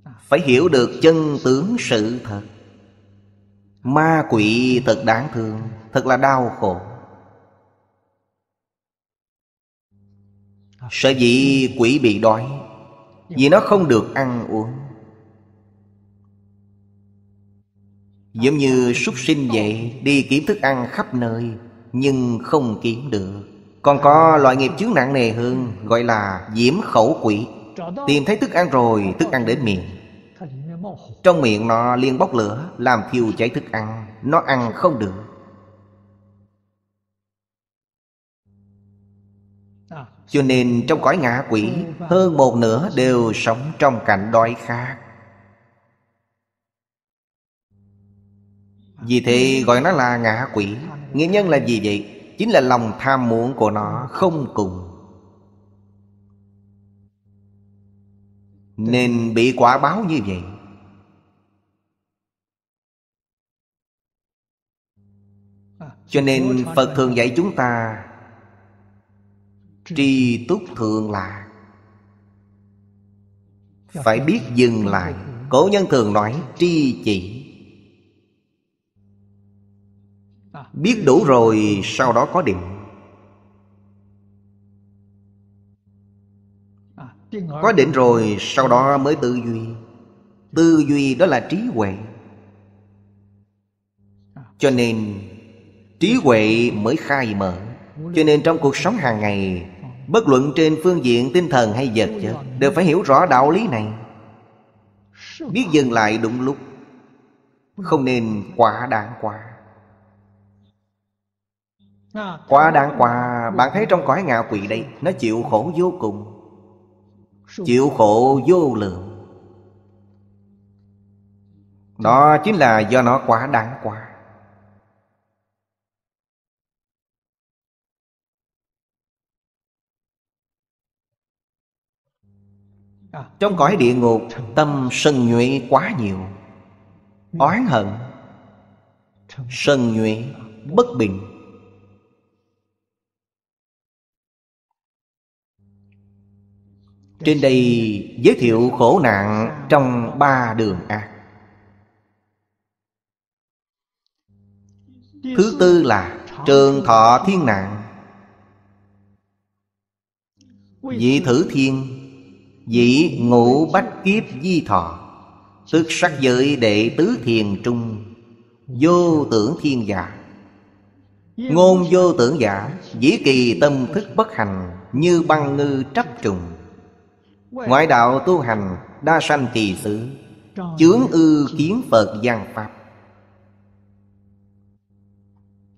à. Phải hiểu được chân tướng sự thật Ma quỷ thật đáng thương Thật là đau khổ à. Sở dĩ quỷ bị đói Vì nó không được ăn uống Giống như súc sinh vậy Đi kiếm thức ăn khắp nơi nhưng không kiếm được còn có loại nghiệp chướng nặng nề hơn gọi là diễm khẩu quỷ tìm thấy thức ăn rồi thức ăn đến miệng trong miệng nó liên bốc lửa làm thiêu cháy thức ăn nó ăn không được cho nên trong cõi ngạ quỷ hơn một nửa đều sống trong cảnh đói khát Vì thế gọi nó là ngã quỷ Nguyên nhân là gì vậy? Chính là lòng tham muốn của nó không cùng Nên bị quả báo như vậy Cho nên Phật thường dạy chúng ta Tri túc thường là Phải biết dừng lại Cổ nhân thường nói tri chỉ Biết đủ rồi sau đó có định Có định rồi sau đó mới tư duy Tư duy đó là trí huệ Cho nên trí huệ mới khai mở Cho nên trong cuộc sống hàng ngày Bất luận trên phương diện tinh thần hay vật chất Đều phải hiểu rõ đạo lý này Biết dừng lại đúng lúc Không nên quá đáng quá Quá đáng quá Bạn thấy trong cõi ngạ quỷ đây Nó chịu khổ vô cùng Chịu khổ vô lượng Đó chính là do nó quá đáng quá Trong cõi địa ngục Tâm sân nhuệ quá nhiều Oán hận Sân nhuệ Bất bình Trên đây giới thiệu khổ nạn trong ba đường ác Thứ tư là trường thọ thiên nạn Dị thử thiên Dị ngũ bách kiếp di thọ Tức sắc giới đệ tứ thiền trung Vô tưởng thiên giả Ngôn vô tưởng giả Dĩ kỳ tâm thức bất hành Như băng ngư trắp trùng Ngoại đạo tu hành Đa sanh trì xứ Chướng ư kiến Phật giang Pháp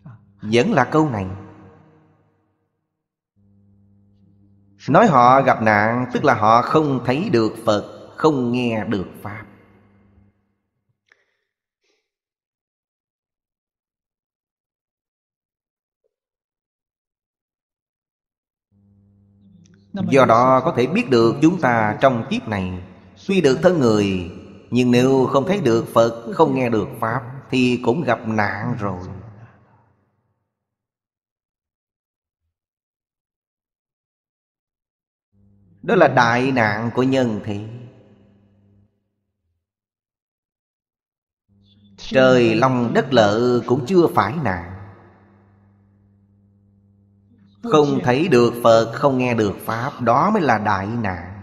à. Vẫn là câu này Nói họ gặp nạn Tức là họ không thấy được Phật Không nghe được Pháp Do đó có thể biết được chúng ta trong kiếp này suy được thân người Nhưng nếu không thấy được Phật Không nghe được Pháp Thì cũng gặp nạn rồi Đó là đại nạn của nhân thế Trời lòng đất lợ cũng chưa phải nạn không thấy được Phật Không nghe được Pháp Đó mới là đại nạn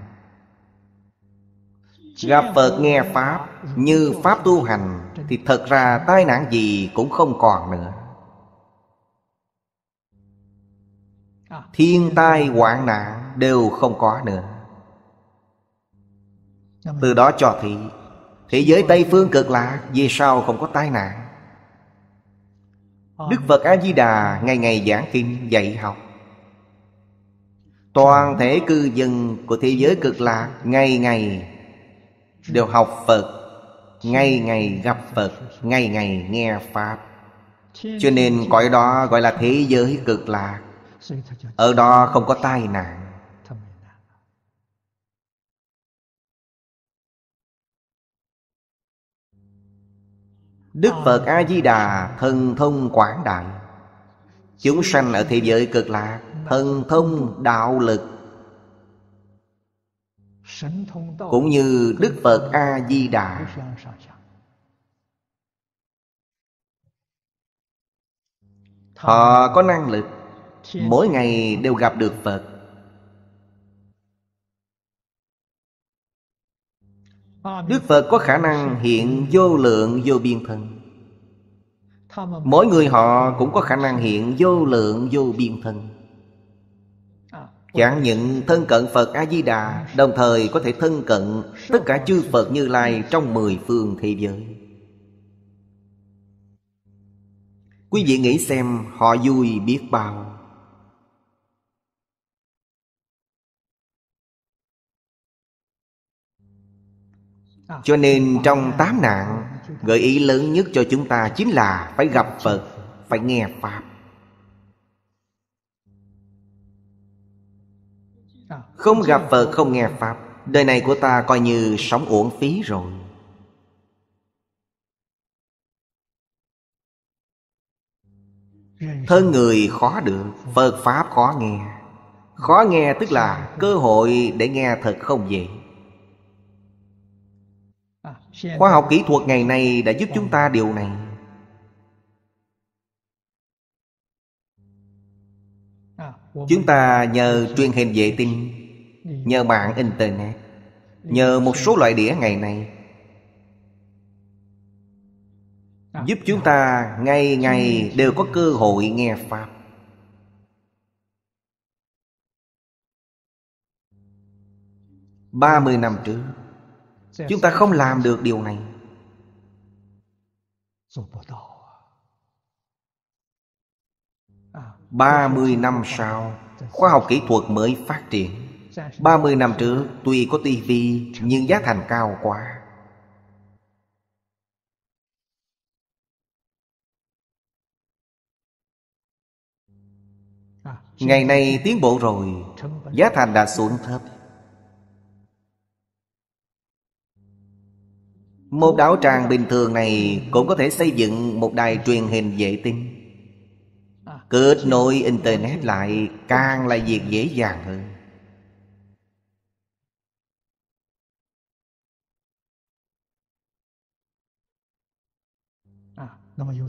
Gặp Phật nghe Pháp Như Pháp tu hành Thì thật ra tai nạn gì cũng không còn nữa Thiên tai hoạn nạn đều không có nữa Từ đó cho thị Thế giới Tây Phương cực lạc Vì sao không có tai nạn Đức Phật A-di-đà ngày ngày giảng kinh dạy học toàn thể cư dân của thế giới cực lạc ngày ngày đều học phật ngày ngày gặp phật ngày ngày nghe pháp cho nên cõi đó gọi là thế giới cực lạc ở đó không có tai nạn Đức Phật A Di Đà thân thông quảng đại Chúng sanh ở thế giới cực lạc thần thông đạo lực cũng như đức phật a di đà họ có năng lực mỗi ngày đều gặp được phật đức phật có khả năng hiện vô lượng vô biên thân mỗi người họ cũng có khả năng hiện vô lượng vô biên thân Chẳng những thân cận Phật A-di-đà Đồng thời có thể thân cận Tất cả chư Phật Như Lai trong mười phương thế giới Quý vị nghĩ xem họ vui biết bao Cho nên trong tám nạn Gợi ý lớn nhất cho chúng ta chính là Phải gặp Phật Phải nghe Pháp Không gặp Phật không nghe Pháp Đời này của ta coi như sống uổng phí rồi Thân người khó được Phật Pháp khó nghe Khó nghe tức là cơ hội để nghe thật không dễ Khoa học kỹ thuật ngày nay đã giúp chúng ta điều này Chúng ta nhờ truyền hình vệ tinh Nhờ mạng Internet Nhờ một số loại đĩa ngày nay Giúp chúng ta ngày ngày đều có cơ hội nghe Pháp ba mươi năm trước Chúng ta không làm được điều này 30 năm sau Khoa học kỹ thuật mới phát triển 30 năm trước tuy có tivi nhưng giá thành cao quá Ngày nay tiến bộ rồi Giá thành đã xuống thấp Một đảo tràng bình thường này Cũng có thể xây dựng một đài truyền hình vệ tinh Kết nối Internet lại càng là việc dễ dàng hơn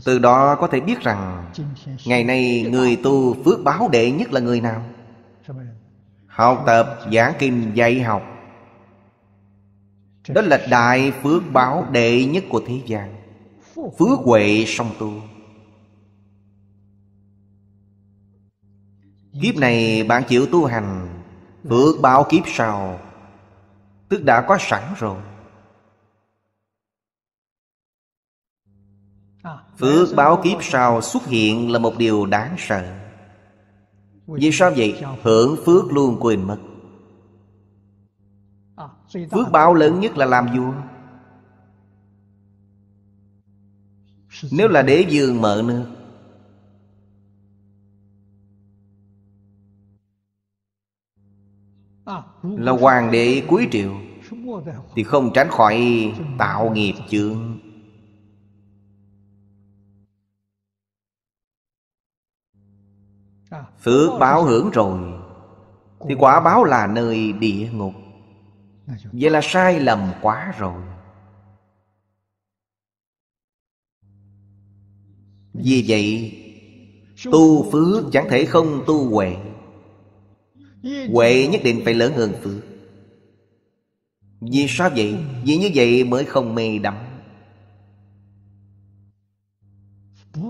Từ đó có thể biết rằng Ngày nay người tu phước báo đệ nhất là người nào Học tập giảng kinh dạy học Đó là đại phước báo đệ nhất của thế gian Phước huệ song tu Kiếp này bạn chịu tu hành Phước báo kiếp sau Tức đã có sẵn rồi Phước báo kiếp sau xuất hiện là một điều đáng sợ Vì sao vậy? Hưởng phước luôn quên mất Phước báo lớn nhất là làm vua Nếu là đế dương mở nước Là hoàng đế cuối triệu Thì không tránh khỏi tạo nghiệp chướng Phước báo hưởng rồi Thì quả báo là nơi địa ngục Vậy là sai lầm quá rồi Vì vậy Tu phước chẳng thể không tu huệ Huệ nhất định phải lớn hơn phước Vì sao vậy? Vì như vậy mới không mê đắm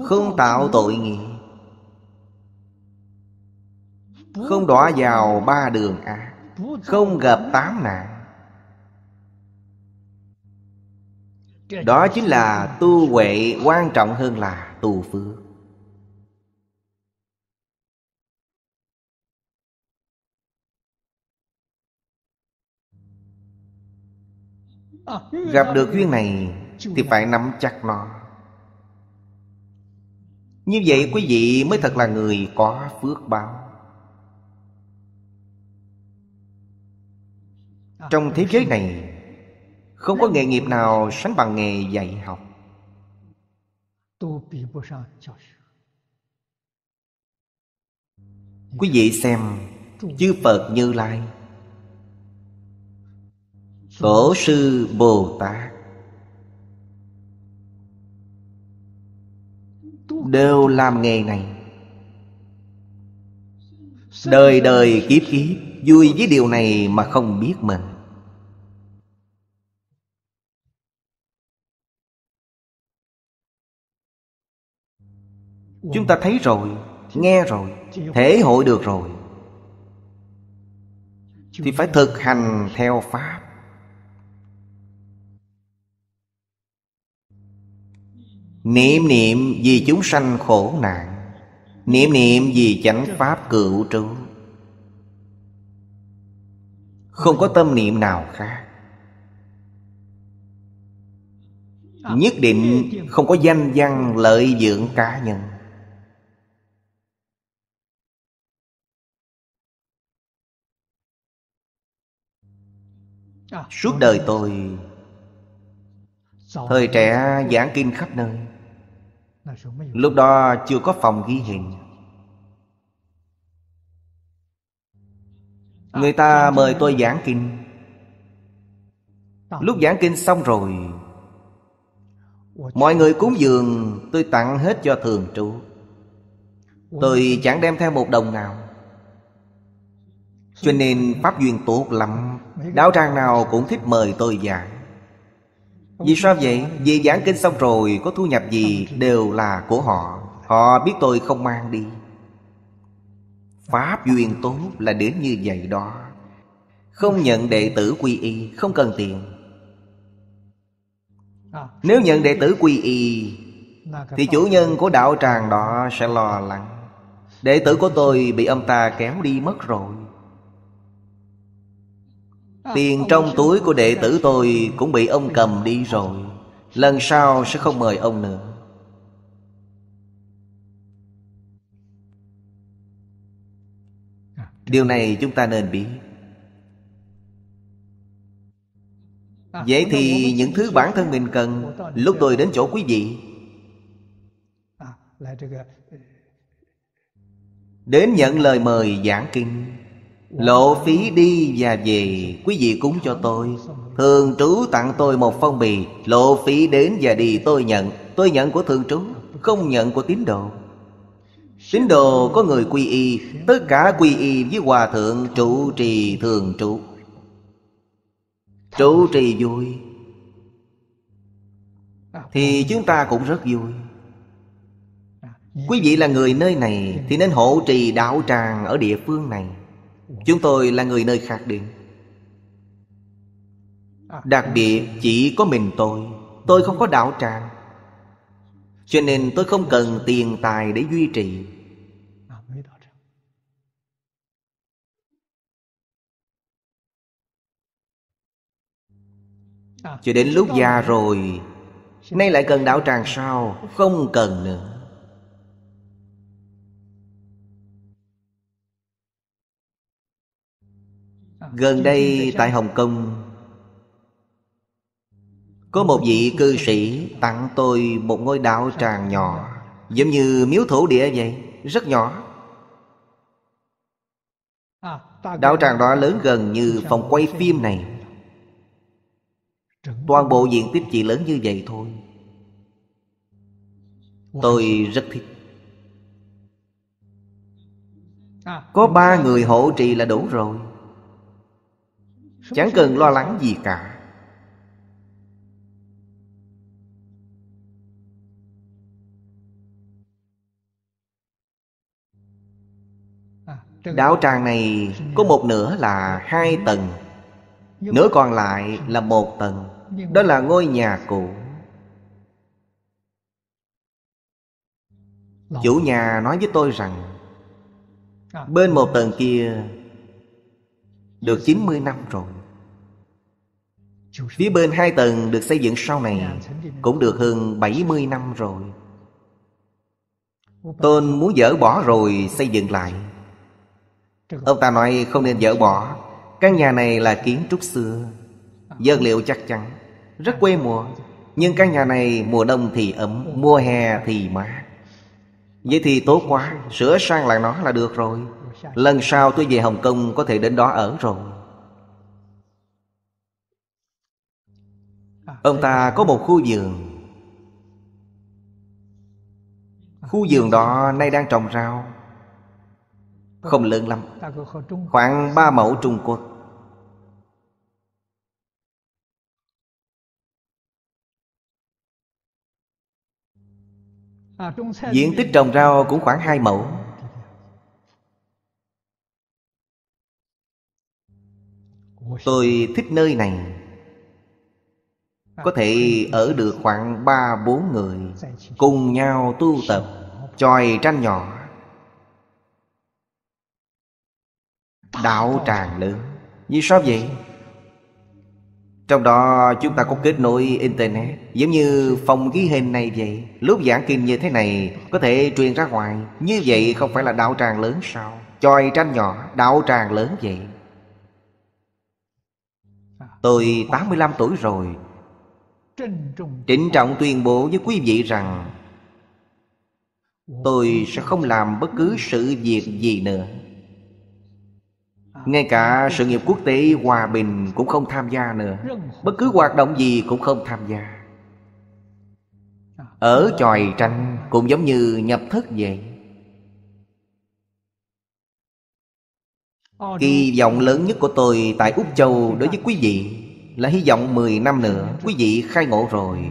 Không tạo tội nghiệp Không đọa vào ba đường a Không gặp tám nạn Đó chính là tu huệ quan trọng hơn là tu phước Gặp được duyên này Thì phải nắm chắc nó Như vậy quý vị mới thật là người có phước báo Trong thế giới này Không có nghề nghiệp nào sánh bằng nghề dạy học Quý vị xem Chư Phật Như Lai Tổ sư Bồ Tát Đều làm nghề này Đời đời kiếp kiếp Vui với điều này mà không biết mình Chúng ta thấy rồi Nghe rồi Thể hội được rồi Thì phải thực hành theo Pháp Niệm niệm vì chúng sanh khổ nạn Niệm niệm vì chánh pháp cửu trụ Không có tâm niệm nào khác Nhất định không có danh văn lợi dưỡng cá nhân Suốt đời tôi Thời trẻ giảng kinh khắp nơi Lúc đó chưa có phòng ghi hình à, Người ta mời tôi giảng kinh Lúc giảng kinh xong rồi Mọi người cúng dường tôi tặng hết cho thường trụ Tôi chẳng đem theo một đồng nào Cho nên Pháp Duyên tốt lắm đáo trang nào cũng thích mời tôi giảng vì sao vậy? Vì giảng kinh xong rồi Có thu nhập gì đều là của họ Họ biết tôi không mang đi Pháp duyên tốt là đến như vậy đó Không nhận đệ tử quy y Không cần tiền Nếu nhận đệ tử quy y Thì chủ nhân của đạo tràng đó sẽ lo lắng Đệ tử của tôi bị ông ta kéo đi mất rồi Ờ, Tiền trong túi của đệ tử tôi cũng bị ông cầm đi rồi Lần sau sẽ không mời ông nữa à, Điều này chúng ta nên biết à, Vậy thì những thứ bản thân mình cần Lúc tôi đến chỗ quý vị à, Đến nhận lời mời giảng kinh Lộ phí đi và về Quý vị cúng cho tôi Thường trú tặng tôi một phong bì Lộ phí đến và đi tôi nhận Tôi nhận của thường trú Không nhận của tín đồ Tín đồ có người quy y Tất cả quy y với hòa thượng trụ trì thường trụ Trụ trì vui Thì chúng ta cũng rất vui Quý vị là người nơi này Thì nên hộ trì đạo tràng ở địa phương này Chúng tôi là người nơi khác đi Đặc biệt chỉ có mình tôi Tôi không có đạo tràng Cho nên tôi không cần tiền tài để duy trì Cho đến lúc già rồi Nay lại cần đạo tràng sao Không cần nữa Gần đây tại Hồng Kông Có một vị cư sĩ tặng tôi một ngôi đạo tràng nhỏ Giống như miếu thổ địa vậy Rất nhỏ à, Đạo tràng đó lớn gần như phòng quay phim này Toàn bộ diện tích chỉ lớn như vậy thôi Tôi rất thích à, Có ba người hộ trì là đủ rồi Chẳng cần lo lắng gì cả à, Đạo tràng này có một nửa là hai tầng Nửa còn lại là một tầng Đó là ngôi nhà cũ Chủ nhà nói với tôi rằng à. Bên một tầng kia Được 90 năm rồi Phía bên hai tầng được xây dựng sau này Cũng được hơn 70 năm rồi Tôn muốn dỡ bỏ rồi xây dựng lại Ông ta nói không nên dỡ bỏ Căn nhà này là kiến trúc xưa Dân liệu chắc chắn Rất quê mùa Nhưng căn nhà này mùa đông thì ấm Mùa hè thì mát Vậy thì tốt quá Sửa sang lại nó là được rồi Lần sau tôi về Hồng Kông có thể đến đó ở rồi Ông ta có một khu vườn Khu vườn đó nay đang trồng rau Không lớn lắm Khoảng ba mẫu Trung Quốc Diện tích trồng rau cũng khoảng hai mẫu Tôi thích nơi này có thể ở được khoảng ba bốn người Cùng nhau tu tập Tròi tranh nhỏ Đạo tràng lớn Vì sao vậy? Trong đó chúng ta có kết nối Internet Giống như phòng ghi hình này vậy Lúc giảng kinh như thế này Có thể truyền ra ngoài Như vậy không phải là đạo tràng lớn sao Tròi tranh nhỏ đạo tràng lớn vậy Tôi 85 tuổi rồi Trịnh trọng tuyên bố với quý vị rằng Tôi sẽ không làm bất cứ sự việc gì nữa Ngay cả sự nghiệp quốc tế hòa bình cũng không tham gia nữa Bất cứ hoạt động gì cũng không tham gia Ở tròi tranh cũng giống như nhập thất vậy Kỳ vọng lớn nhất của tôi tại Úc Châu đối với quý vị là hy vọng 10 năm nữa Quý vị khai ngộ rồi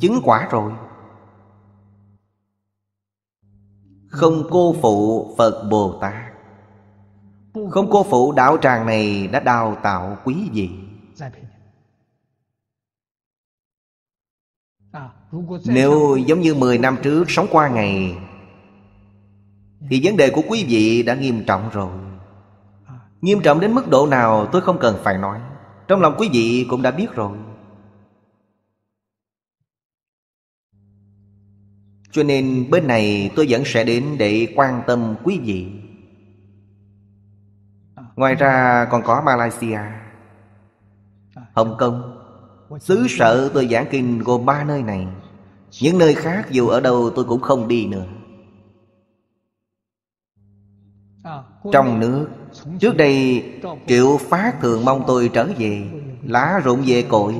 Chứng quả rồi Không cô phụ Phật Bồ Tát Không cô phụ đạo tràng này Đã đào tạo quý vị Nếu giống như 10 năm trước sống qua ngày Thì vấn đề của quý vị đã nghiêm trọng rồi Nghiêm trọng đến mức độ nào tôi không cần phải nói trong lòng quý vị cũng đã biết rồi Cho nên bên này tôi vẫn sẽ đến để quan tâm quý vị Ngoài ra còn có Malaysia Hồng Kông Xứ sở tôi giảng kinh gồm ba nơi này Những nơi khác dù ở đâu tôi cũng không đi nữa Trong nước Trước đây Triệu Phát thường mong tôi trở về Lá rụng về cội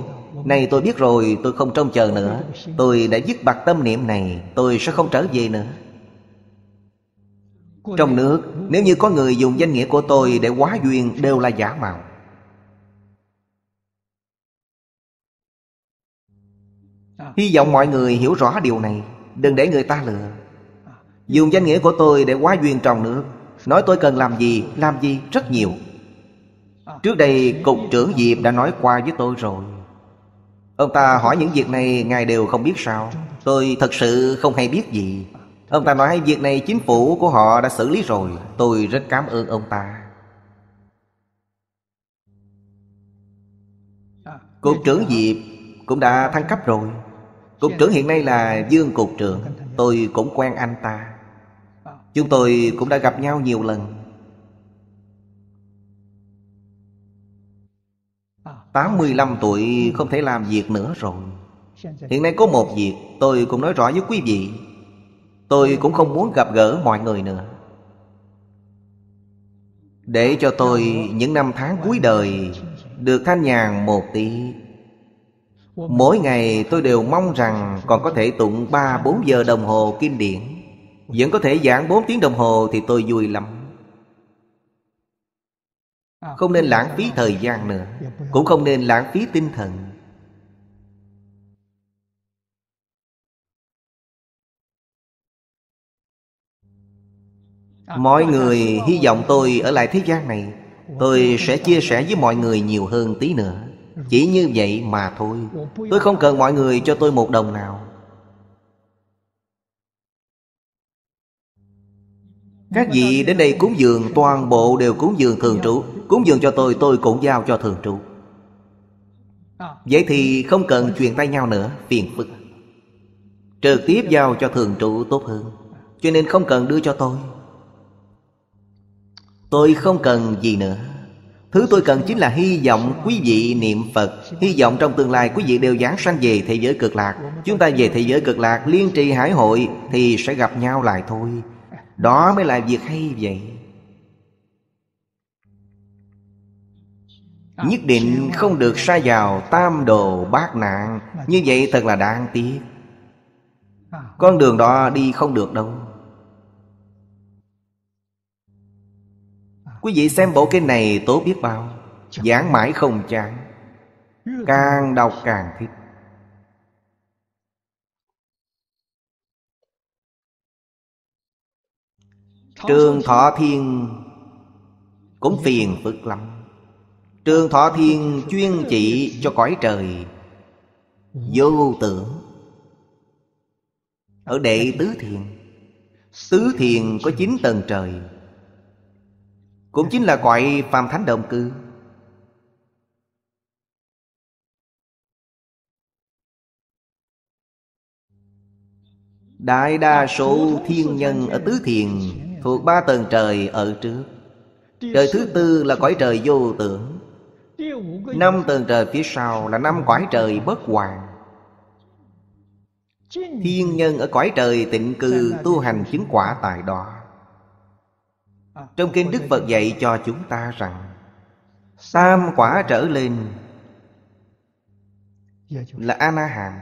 nay tôi biết rồi tôi không trông chờ nữa Tôi đã dứt bạc tâm niệm này Tôi sẽ không trở về nữa Trong nước Nếu như có người dùng danh nghĩa của tôi Để quá duyên đều là giả mạo Hy vọng mọi người hiểu rõ điều này Đừng để người ta lừa Dùng danh nghĩa của tôi để quá duyên trong nước Nói tôi cần làm gì, làm gì rất nhiều Trước đây cục trưởng Diệp đã nói qua với tôi rồi Ông ta hỏi những việc này ngài đều không biết sao Tôi thật sự không hay biết gì Ông ta nói việc này chính phủ của họ đã xử lý rồi Tôi rất cảm ơn ông ta Cục trưởng Diệp cũng đã thăng cấp rồi Cục trưởng hiện nay là Dương Cục trưởng Tôi cũng quen anh ta Chúng tôi cũng đã gặp nhau nhiều lần tám mươi lăm tuổi không thể làm việc nữa rồi Hiện nay có một việc tôi cũng nói rõ với quý vị Tôi cũng không muốn gặp gỡ mọi người nữa Để cho tôi những năm tháng cuối đời Được thanh nhàn một tí Mỗi ngày tôi đều mong rằng Còn có thể tụng ba bốn giờ đồng hồ kinh điển vẫn có thể giảng 4 tiếng đồng hồ thì tôi vui lắm Không nên lãng phí thời gian nữa Cũng không nên lãng phí tinh thần Mọi người hy vọng tôi ở lại thế gian này Tôi sẽ chia sẻ với mọi người nhiều hơn tí nữa Chỉ như vậy mà thôi Tôi không cần mọi người cho tôi một đồng nào Các vị đến đây cúng dường toàn bộ đều cúng dường thường trú Cúng dường cho tôi tôi cũng giao cho thường trú Vậy thì không cần truyền tay nhau nữa Phiền phức Trực tiếp giao cho thường trụ tốt hơn Cho nên không cần đưa cho tôi Tôi không cần gì nữa Thứ tôi cần chính là hy vọng quý vị niệm Phật Hy vọng trong tương lai quý vị đều giáng sanh về thế giới cực lạc Chúng ta về thế giới cực lạc liên trì hải hội Thì sẽ gặp nhau lại thôi đó mới là việc hay vậy Nhất định không được xa vào tam đồ bát nạn Như vậy thật là đáng tiếc Con đường đó đi không được đâu Quý vị xem bộ kinh này tốt biết bao Giảng mãi không chán Càng đọc càng thích Trường Thọ Thiên Cũng dạ. phiền phức lắm Trường Thọ Thiên chuyên trị cho cõi trời Vô tưởng Ở đệ tứ thiền Tứ thiền có chín tầng trời Cũng chính là cõi phàm thánh đồng cư Đại đa số thiên nhân ở tứ thiền Thuộc ba tầng trời ở trước Trời thứ tư là cõi trời vô tưởng Năm tầng trời phía sau là năm cõi trời bất hoàng Thiên nhân ở cõi trời tịnh cư tu hành chứng quả tại đó Trong kinh Đức Phật dạy cho chúng ta rằng Tam quả trở lên Là A-na-hàm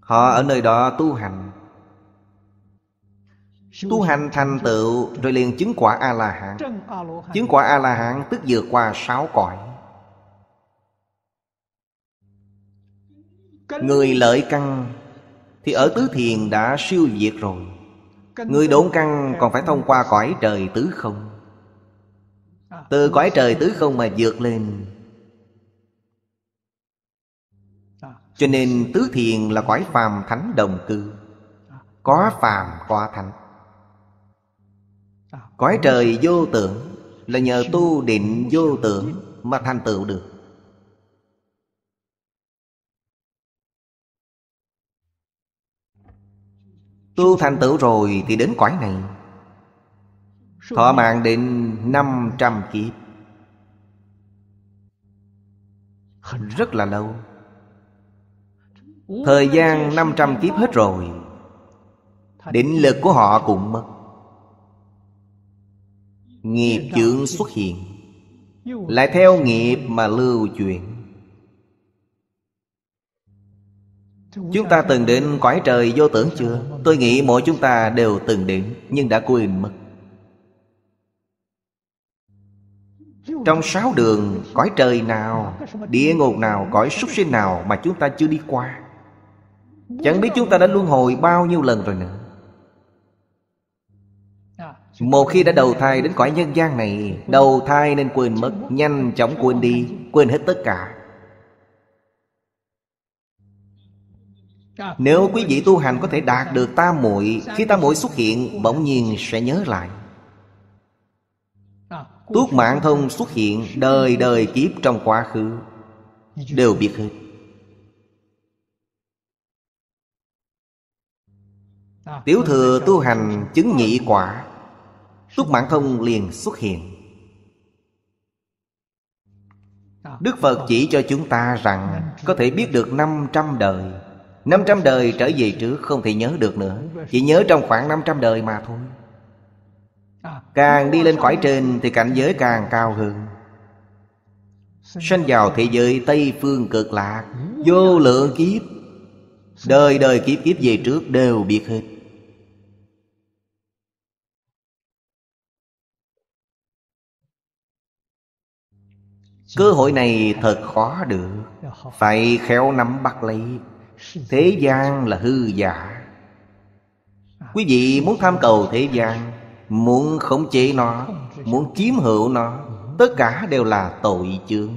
Họ ở nơi đó tu hành Tu hành thành tựu rồi liền chứng quả A-la-hán Chứng quả A-la-hán tức vượt qua sáu cõi Người lợi căn Thì ở tứ thiền đã siêu việt rồi Người đốn căn còn phải thông qua cõi trời tứ không à. Từ cõi trời tứ không mà vượt lên à. Cho nên tứ thiền là cõi phàm thánh đồng cư à. Có phàm có thánh Cõi trời vô tưởng Là nhờ tu định vô tưởng Mà thành tựu được Tu thành tựu rồi thì đến cõi này Thọ mạng đến 500 kiếp Rất là lâu Thời gian 500 kiếp hết rồi Định lực của họ cũng mất Nghiệp chướng xuất hiện Lại theo nghiệp mà lưu chuyển Chúng ta từng đến cõi trời vô tưởng chưa? Tôi nghĩ mỗi chúng ta đều từng đến Nhưng đã quên mất Trong sáu đường Cõi trời nào Địa ngục nào Cõi súc sinh nào Mà chúng ta chưa đi qua Chẳng biết chúng ta đã luân hồi bao nhiêu lần rồi nữa một khi đã đầu thai đến cõi nhân gian này Đầu thai nên quên mất Nhanh chóng quên đi Quên hết tất cả Nếu quý vị tu hành có thể đạt được tam muội Khi tam muội xuất hiện Bỗng nhiên sẽ nhớ lại Tuốt mạng thông xuất hiện Đời đời kiếp trong quá khứ Đều biết hết Tiểu thừa tu hành chứng nhị quả Túc Mạng Thông liền xuất hiện Đức Phật chỉ cho chúng ta rằng Có thể biết được 500 đời 500 đời trở về trước không thể nhớ được nữa Chỉ nhớ trong khoảng 500 đời mà thôi Càng đi lên khỏi trên thì cảnh giới càng cao hơn Sanh vào thế giới Tây Phương cực lạc Vô lượng kiếp Đời đời kiếp kiếp về trước đều biết hết Cơ hội này thật khó được Phải khéo nắm bắt lấy Thế gian là hư giả Quý vị muốn tham cầu thế gian Muốn khống chế nó Muốn chiếm hữu nó Tất cả đều là tội chướng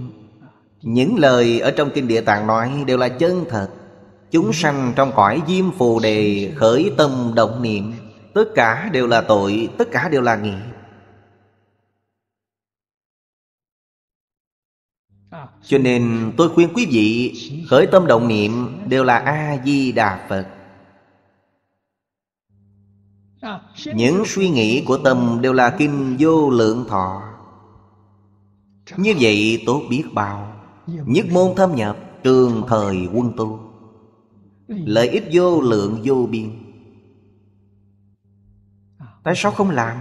Những lời ở trong Kinh Địa Tạng nói Đều là chân thật Chúng sanh trong cõi diêm phù đề Khởi tâm động niệm Tất cả đều là tội Tất cả đều là nghiệp Cho nên tôi khuyên quý vị khởi tâm động niệm đều là A-di-đà Phật Những suy nghĩ của tâm đều là kinh vô lượng thọ Như vậy tốt biết bao Nhất môn thâm nhập trường thời quân tu Lợi ích vô lượng vô biên Tại sao không làm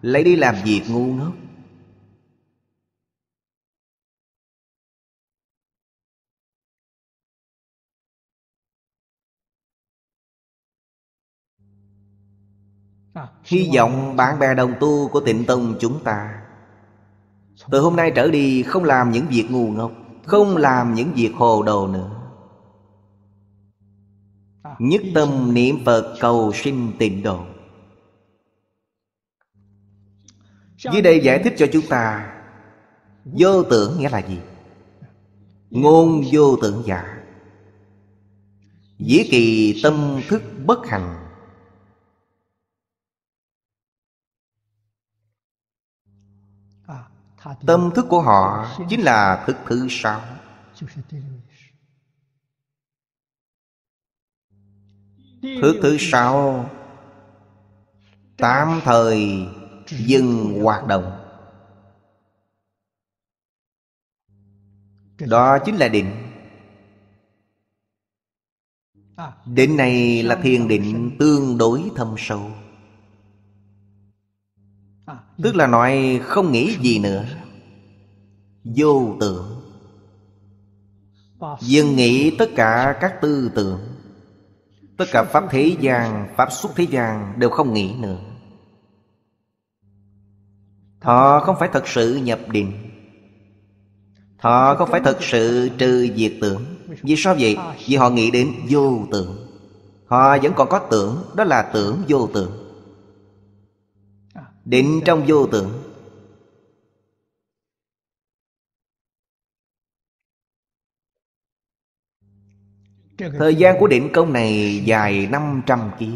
lấy đi làm việc ngu ngốc À, Hy vọng bạn bè đồng tu của tịnh tông chúng ta Từ hôm nay trở đi không làm những việc ngu ngốc Không làm những việc hồ đồ nữa à, Nhất tâm niệm Phật cầu sinh tịnh độ Dưới đây giải thích cho chúng ta Vô tưởng nghĩa là gì? Ngôn vô tưởng giả Dĩ kỳ tâm thức bất hành Tâm thức của họ chính là thức thứ sáu Thức thứ sáu Tám thời dừng hoạt động Đó chính là định Định này là thiền định tương đối thâm sâu Tức là nói không nghĩ gì nữa Vô tưởng Dừng nghĩ tất cả các tư tưởng Tất cả Pháp thế gian Pháp xuất thế gian đều không nghĩ nữa thọ không phải thật sự nhập định thọ không phải thật sự trừ diệt tưởng Vì sao vậy? Vì họ nghĩ đến vô tưởng Họ vẫn còn có tưởng Đó là tưởng vô tưởng định trong vô tưởng Thời gian của định công này dài 500 kiếp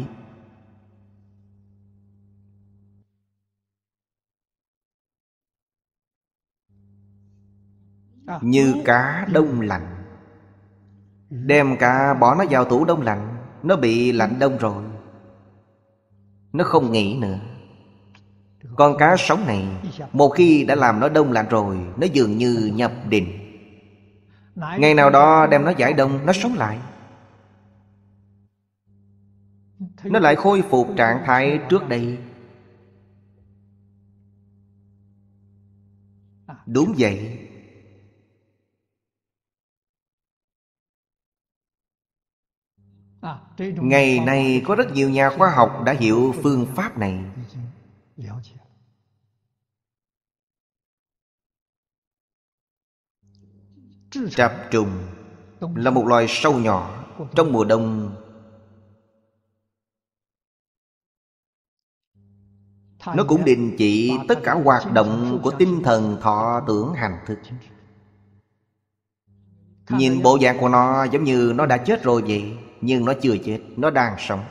Như cá đông lạnh Đem cá bỏ nó vào tủ đông lạnh Nó bị lạnh đông rồi Nó không nghĩ nữa con cá sống này Một khi đã làm nó đông lạnh rồi Nó dường như nhập định Ngày nào đó đem nó giải đông Nó sống lại Nó lại khôi phục trạng thái trước đây à. Đúng vậy à, Ngày nay có rất nhiều nhà khoa học đã hiểu phương pháp này 了解。Trạp trùng là một loài sâu nhỏ trong mùa đông. Nó cũng đình chỉ tất cả hoạt động của tinh thần thọ tưởng hành thức. Nhìn bộ dạng của nó giống như nó đã chết rồi vậy, nhưng nó chưa chết, nó đang sống.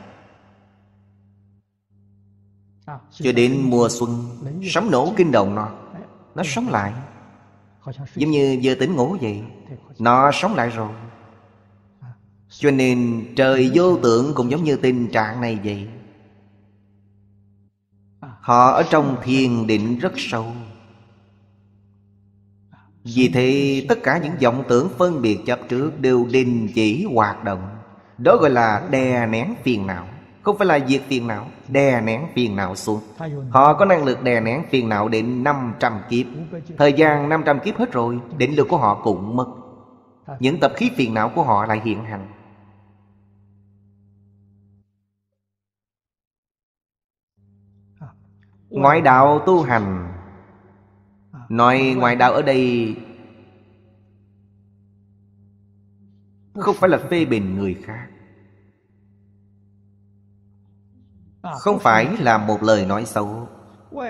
À, cho đến mùa xuân Sóng nổ kinh động nó Nó ừ. sống lại Giống như vừa tỉnh ngủ vậy Nó sống lại rồi à, Cho nên trời vô tượng Cũng giống như tình trạng này vậy à, Họ ở trong thiền định rất sâu Vì thế tất cả những vọng tưởng phân biệt chấp trước Đều đình chỉ hoạt động Đó gọi là đè nén phiền não không phải là diệt phiền não Đè nén phiền não xuống Họ có năng lực đè nén phiền não đến 500 kiếp Thời gian 500 kiếp hết rồi Định lực của họ cũng mất Những tập khí phiền não của họ lại hiện hành Ngoại đạo tu hành Nói ngoại đạo ở đây Không phải là phê bình người khác Không phải là một lời nói xấu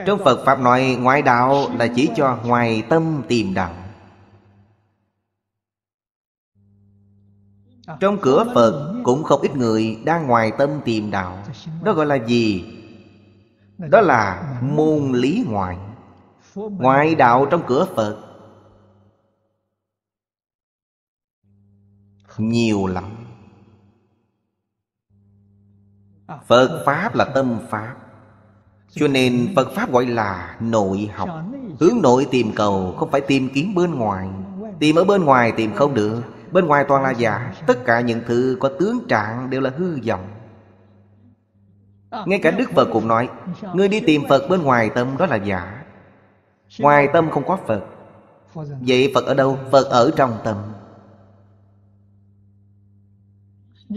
Trong Phật Pháp nói ngoại đạo là chỉ cho ngoài tâm tìm đạo Trong cửa Phật cũng không ít người đang ngoài tâm tìm đạo Đó gọi là gì? Đó là môn lý ngoại Ngoại đạo trong cửa Phật Nhiều lắm À, Phật Pháp là tâm Pháp Cho nên Phật Pháp gọi là nội học Hướng nội tìm cầu không phải tìm kiếm bên ngoài Tìm ở bên ngoài tìm không được Bên ngoài toàn là giả Tất cả những thứ có tướng trạng đều là hư vọng à, Ngay cả Đức Phật cũng nói người đi tìm Phật bên ngoài tâm đó là giả Ngoài tâm không có Phật Vậy Phật ở đâu? Phật ở trong tâm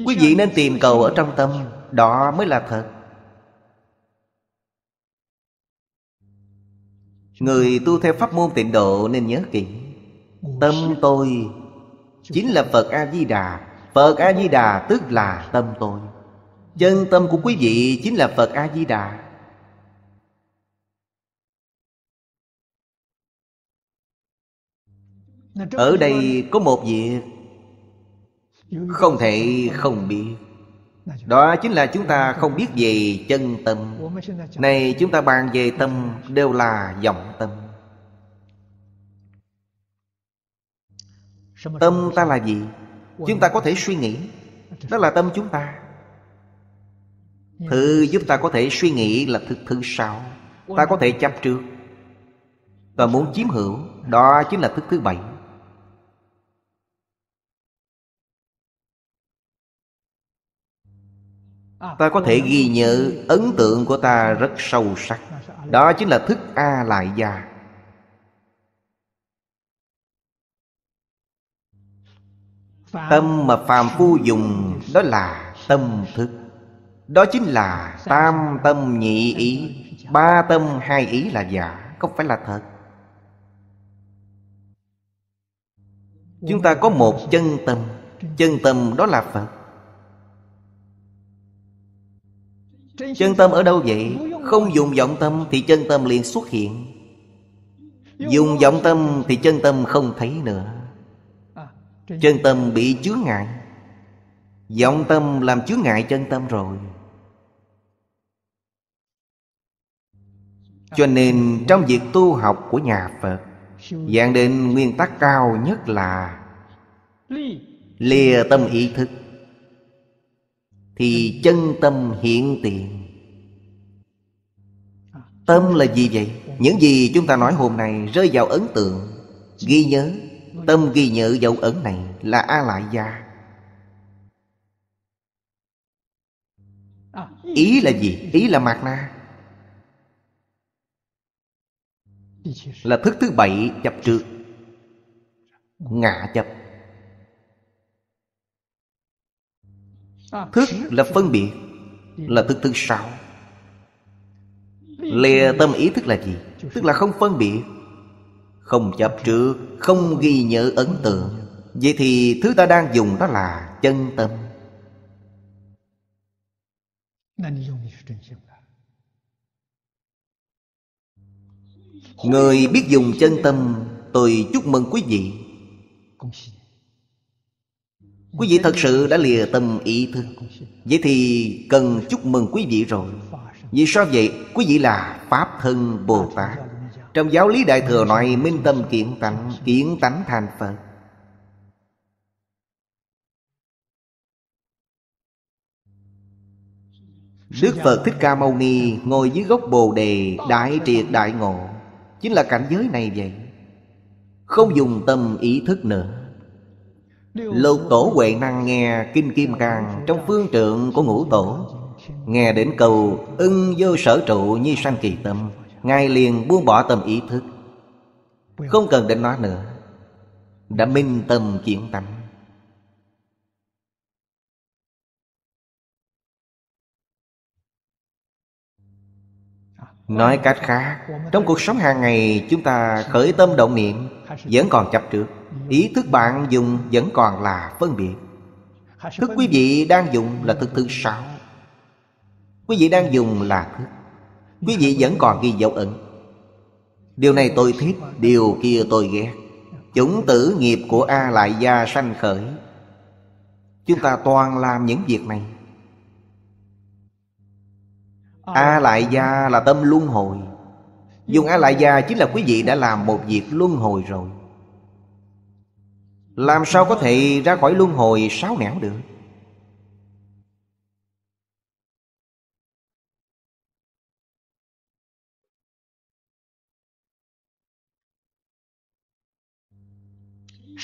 Quý vị nên tìm cầu ở trong tâm đó mới là thật người tu theo pháp môn tịnh độ nên nhớ kỹ tâm tôi chính là phật a di đà phật a di đà tức là tâm tôi chân tâm của quý vị chính là phật a di đà ở đây có một việc không thể không biết đó chính là chúng ta không biết về chân tâm này chúng ta bàn về tâm đều là vọng tâm tâm ta là gì chúng ta có thể suy nghĩ đó là tâm chúng ta thứ giúp ta có thể suy nghĩ là thứ thứ sáu ta có thể chấp trước ta muốn chiếm hữu đó chính là thứ thứ bảy À, ta có thể ghi nhớ ấn tượng của ta rất sâu sắc đó chính là thức a lại gia tâm mà phàm phu dùng đó là tâm thức đó chính là tam tâm nhị ý ba tâm hai ý là giả không phải là thật chúng ta có một chân tâm chân tâm đó là phật Chân tâm ở đâu vậy? Không dùng vọng tâm thì chân tâm liền xuất hiện Dùng vọng tâm thì chân tâm không thấy nữa Chân tâm bị chướng ngại Vọng tâm làm chướng ngại chân tâm rồi Cho nên trong việc tu học của nhà Phật Dạng định nguyên tắc cao nhất là Lìa tâm ý thức thì chân tâm hiện tiện Tâm là gì vậy? Những gì chúng ta nói hôm nay rơi vào ấn tượng Ghi nhớ Tâm ghi nhớ dấu ấn này là A Lại Gia Ý là gì? Ý là mạt na Là thức thứ bảy chập trượt Ngạ chập Thức là phân biệt Là thức thứ sáu Lìa tâm ý thức là gì? Tức là không phân biệt Không chấp trước Không ghi nhớ ấn tượng Vậy thì thứ ta đang dùng đó là chân tâm Người biết dùng chân tâm Tôi chúc mừng quý vị Quý vị thật sự đã lìa tâm ý thức Vậy thì cần chúc mừng quý vị rồi Vì sao vậy? Quý vị là Pháp Thân Bồ Tát Trong giáo lý Đại Thừa nói minh tâm kiện tánh Kiện tánh thành Phật Đức Phật Thích Ca Mâu Ni ngồi dưới gốc Bồ Đề Đại triệt đại ngộ Chính là cảnh giới này vậy Không dùng tâm ý thức nữa Lục tổ Huệ Năng nghe Kinh Kim Cang Trong phương trượng của ngũ tổ Nghe đến cầu ưng vô sở trụ như sanh kỳ tâm Ngài liền buông bỏ tâm ý thức Không cần đến nói nữa Đã minh tâm chuyển tánh Nói cách khác Trong cuộc sống hàng ngày Chúng ta khởi tâm động niệm Vẫn còn chấp trước Ý thức bạn dùng vẫn còn là phân biệt Thức quý vị đang dùng là thức thứ sáu Quý vị đang dùng là thức Quý vị vẫn còn ghi dấu ấn. Điều này tôi thích, điều kia tôi ghét Chủng tử nghiệp của A Lại Gia sanh khởi Chúng ta toàn làm những việc này A Lại Gia là tâm luân hồi Dùng A Lại Gia chính là quý vị đã làm một việc luân hồi rồi làm sao có thể ra khỏi luân hồi sáu nẻo được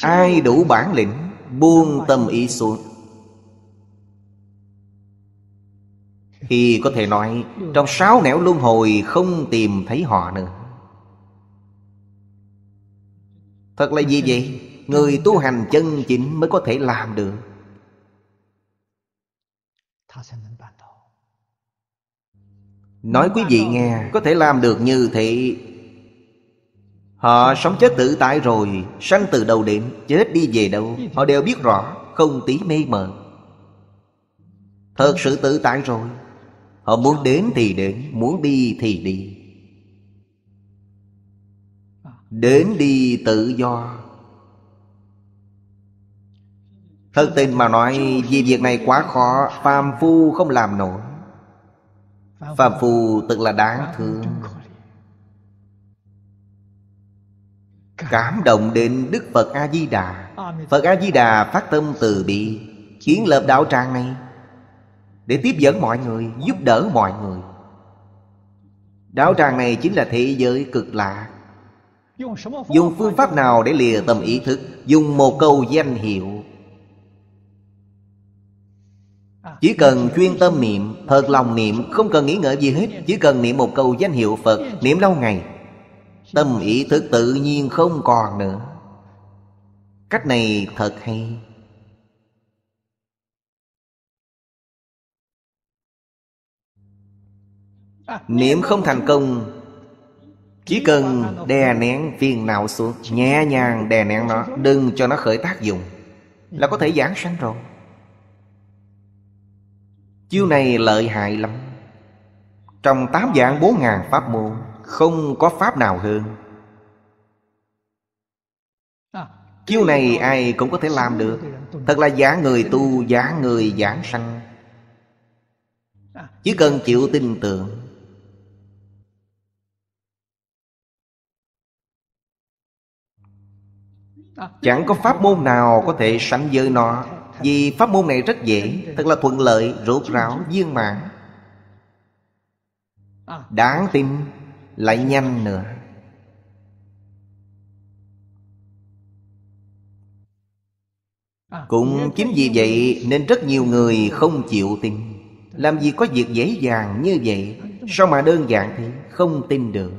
Ai đủ bản lĩnh buông tâm ý xuống Thì có thể nói Trong sáu nẻo luân hồi không tìm thấy họ nữa Thật là gì vậy? Người tu hành chân chính mới có thể làm được Nói quý vị nghe Có thể làm được như thế Họ sống chết tự tại rồi Sanh từ đầu điểm, Chết đi về đâu Họ đều biết rõ Không tí mê mờ Thật sự tự tại rồi Họ muốn đến thì đến Muốn đi thì đi Đến đi tự do Thật tình mà nói Vì việc này quá khó Phàm phu không làm nổi Phàm phu thật là đáng thương Cảm động đến Đức Phật A-di-đà Phật A-di-đà phát tâm từ bi Kiến lập đạo tràng này Để tiếp dẫn mọi người Giúp đỡ mọi người Đạo tràng này chính là thế giới cực lạ Dùng phương pháp nào để lìa tầm ý thức Dùng một câu danh hiệu Chỉ cần chuyên tâm niệm Thật lòng niệm không cần nghĩ ngợi gì hết Chỉ cần niệm một câu danh hiệu Phật Niệm lâu ngày Tâm ý thức tự nhiên không còn nữa Cách này thật hay Niệm không thành công Chỉ cần đè nén phiền não xuống Nhẹ nhàng đè nén nó Đừng cho nó khởi tác dụng Là có thể giảng sanh rồi Chiêu này lợi hại lắm Trong tám dạng bốn ngàn pháp môn Không có pháp nào hơn Chiêu này ai cũng có thể làm được Thật là giả người tu Giả người giảng sanh Chỉ cần chịu tin tưởng Chẳng có pháp môn nào có thể sánh với nó vì pháp môn này rất dễ Thật là thuận lợi rốt ráo viên mãn Đáng tin Lại nhanh nữa Cũng chính vì vậy Nên rất nhiều người không chịu tin Làm gì có việc dễ dàng như vậy Sao mà đơn giản thì Không tin được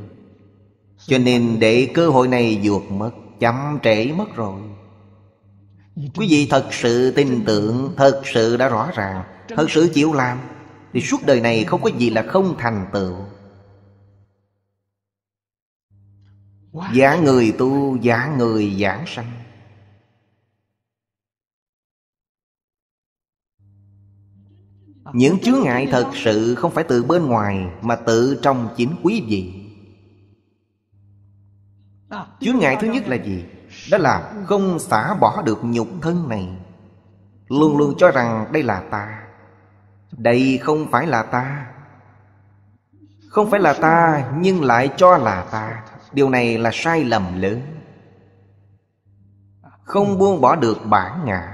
Cho nên để cơ hội này vượt mất Chậm trễ mất rồi quý vị thật sự tin tưởng thật sự đã rõ ràng thật sự chịu làm thì suốt đời này không có gì là không thành tựu giả người tu giả người giảng sanh những chướng ngại thật sự không phải từ bên ngoài mà tự trong chính quý vị chướng ngại thứ nhất là gì đó là không xả bỏ được nhục thân này Luôn luôn cho rằng đây là ta Đây không phải là ta Không phải là ta nhưng lại cho là ta Điều này là sai lầm lớn Không buông bỏ được bản ngã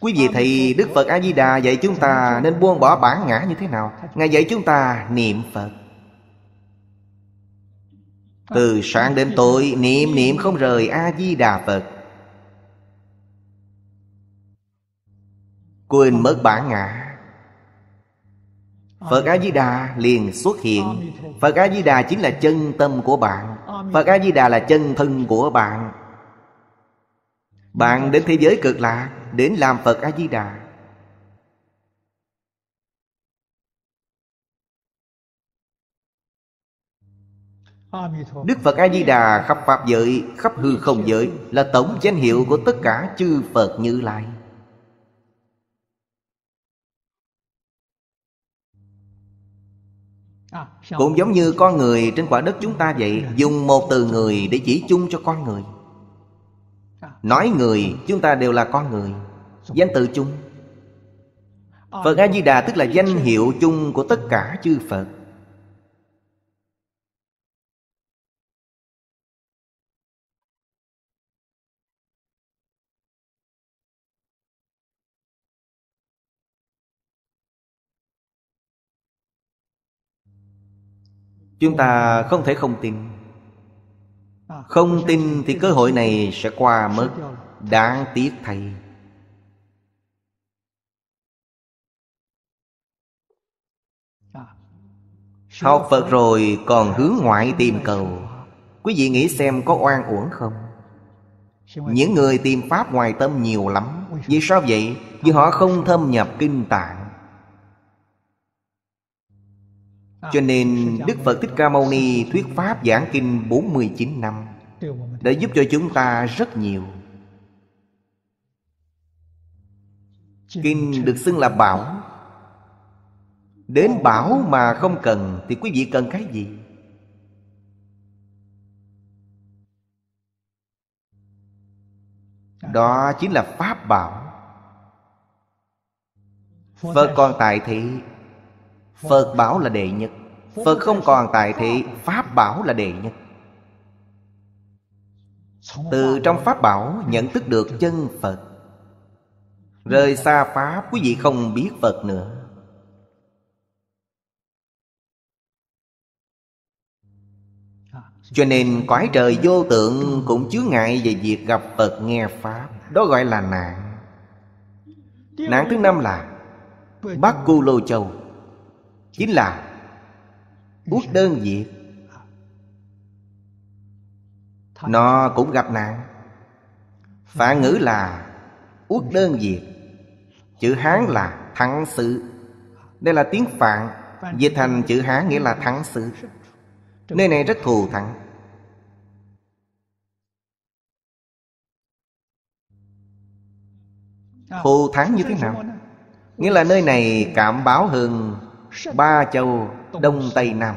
Quý vị thì Đức Phật A Di Đà dạy chúng ta nên buông bỏ bản ngã như thế nào? Ngài dạy chúng ta niệm Phật từ sáng đến tối niệm niệm không rời a di đà phật quên mất bản ngã phật a di đà liền xuất hiện phật a di đà chính là chân tâm của bạn phật a di đà là chân thân của bạn bạn đến thế giới cực lạc đến làm phật a di đà Đức Phật A-di-đà khắp Pháp giới Khắp hư không giới Là tổng danh hiệu của tất cả chư Phật Như Lai à, Cũng giống như con người trên quả đất chúng ta vậy Dùng một từ người để chỉ chung cho con người à. Nói người chúng ta đều là con người Danh từ chung Phật A-di-đà tức là à, danh hiệu chung của tất cả chư Phật chúng ta không thể không tin à, không tin thì cơ hội này sẽ qua mất đáng tiếc thay à, học phật rồi còn hướng ngoại tìm cầu quý vị nghĩ xem có oan uổng không những người tìm pháp ngoài tâm nhiều lắm vì sao vậy vì à. họ không thâm nhập kinh tạng Cho nên Đức Phật Thích Ca Mâu Ni thuyết pháp giảng kinh 49 năm Đã giúp cho chúng ta rất nhiều Kinh được xưng là bảo Đến bảo mà không cần Thì quý vị cần cái gì? Đó chính là Pháp bảo Phật còn tại thị Phật bảo là đệ nhất Phật không còn tại thị Pháp bảo là đệ nhất Từ trong Pháp bảo nhận thức được chân Phật Rời xa Pháp quý vị không biết Phật nữa Cho nên cõi trời vô tượng cũng chứa ngại về việc gặp Phật nghe Pháp Đó gọi là nạn Nạn thứ năm là Bắc Cu Lô Châu chính là uất đơn diệt nó cũng gặp nạn phản ngữ là uất đơn diệt chữ hán là thắng sự đây là tiếng phạn dịch thành chữ hán nghĩa là thắng sự nơi này rất thù thắng thù thắng như thế nào nghĩa là nơi này cảm báo hơn ba châu đông tây nam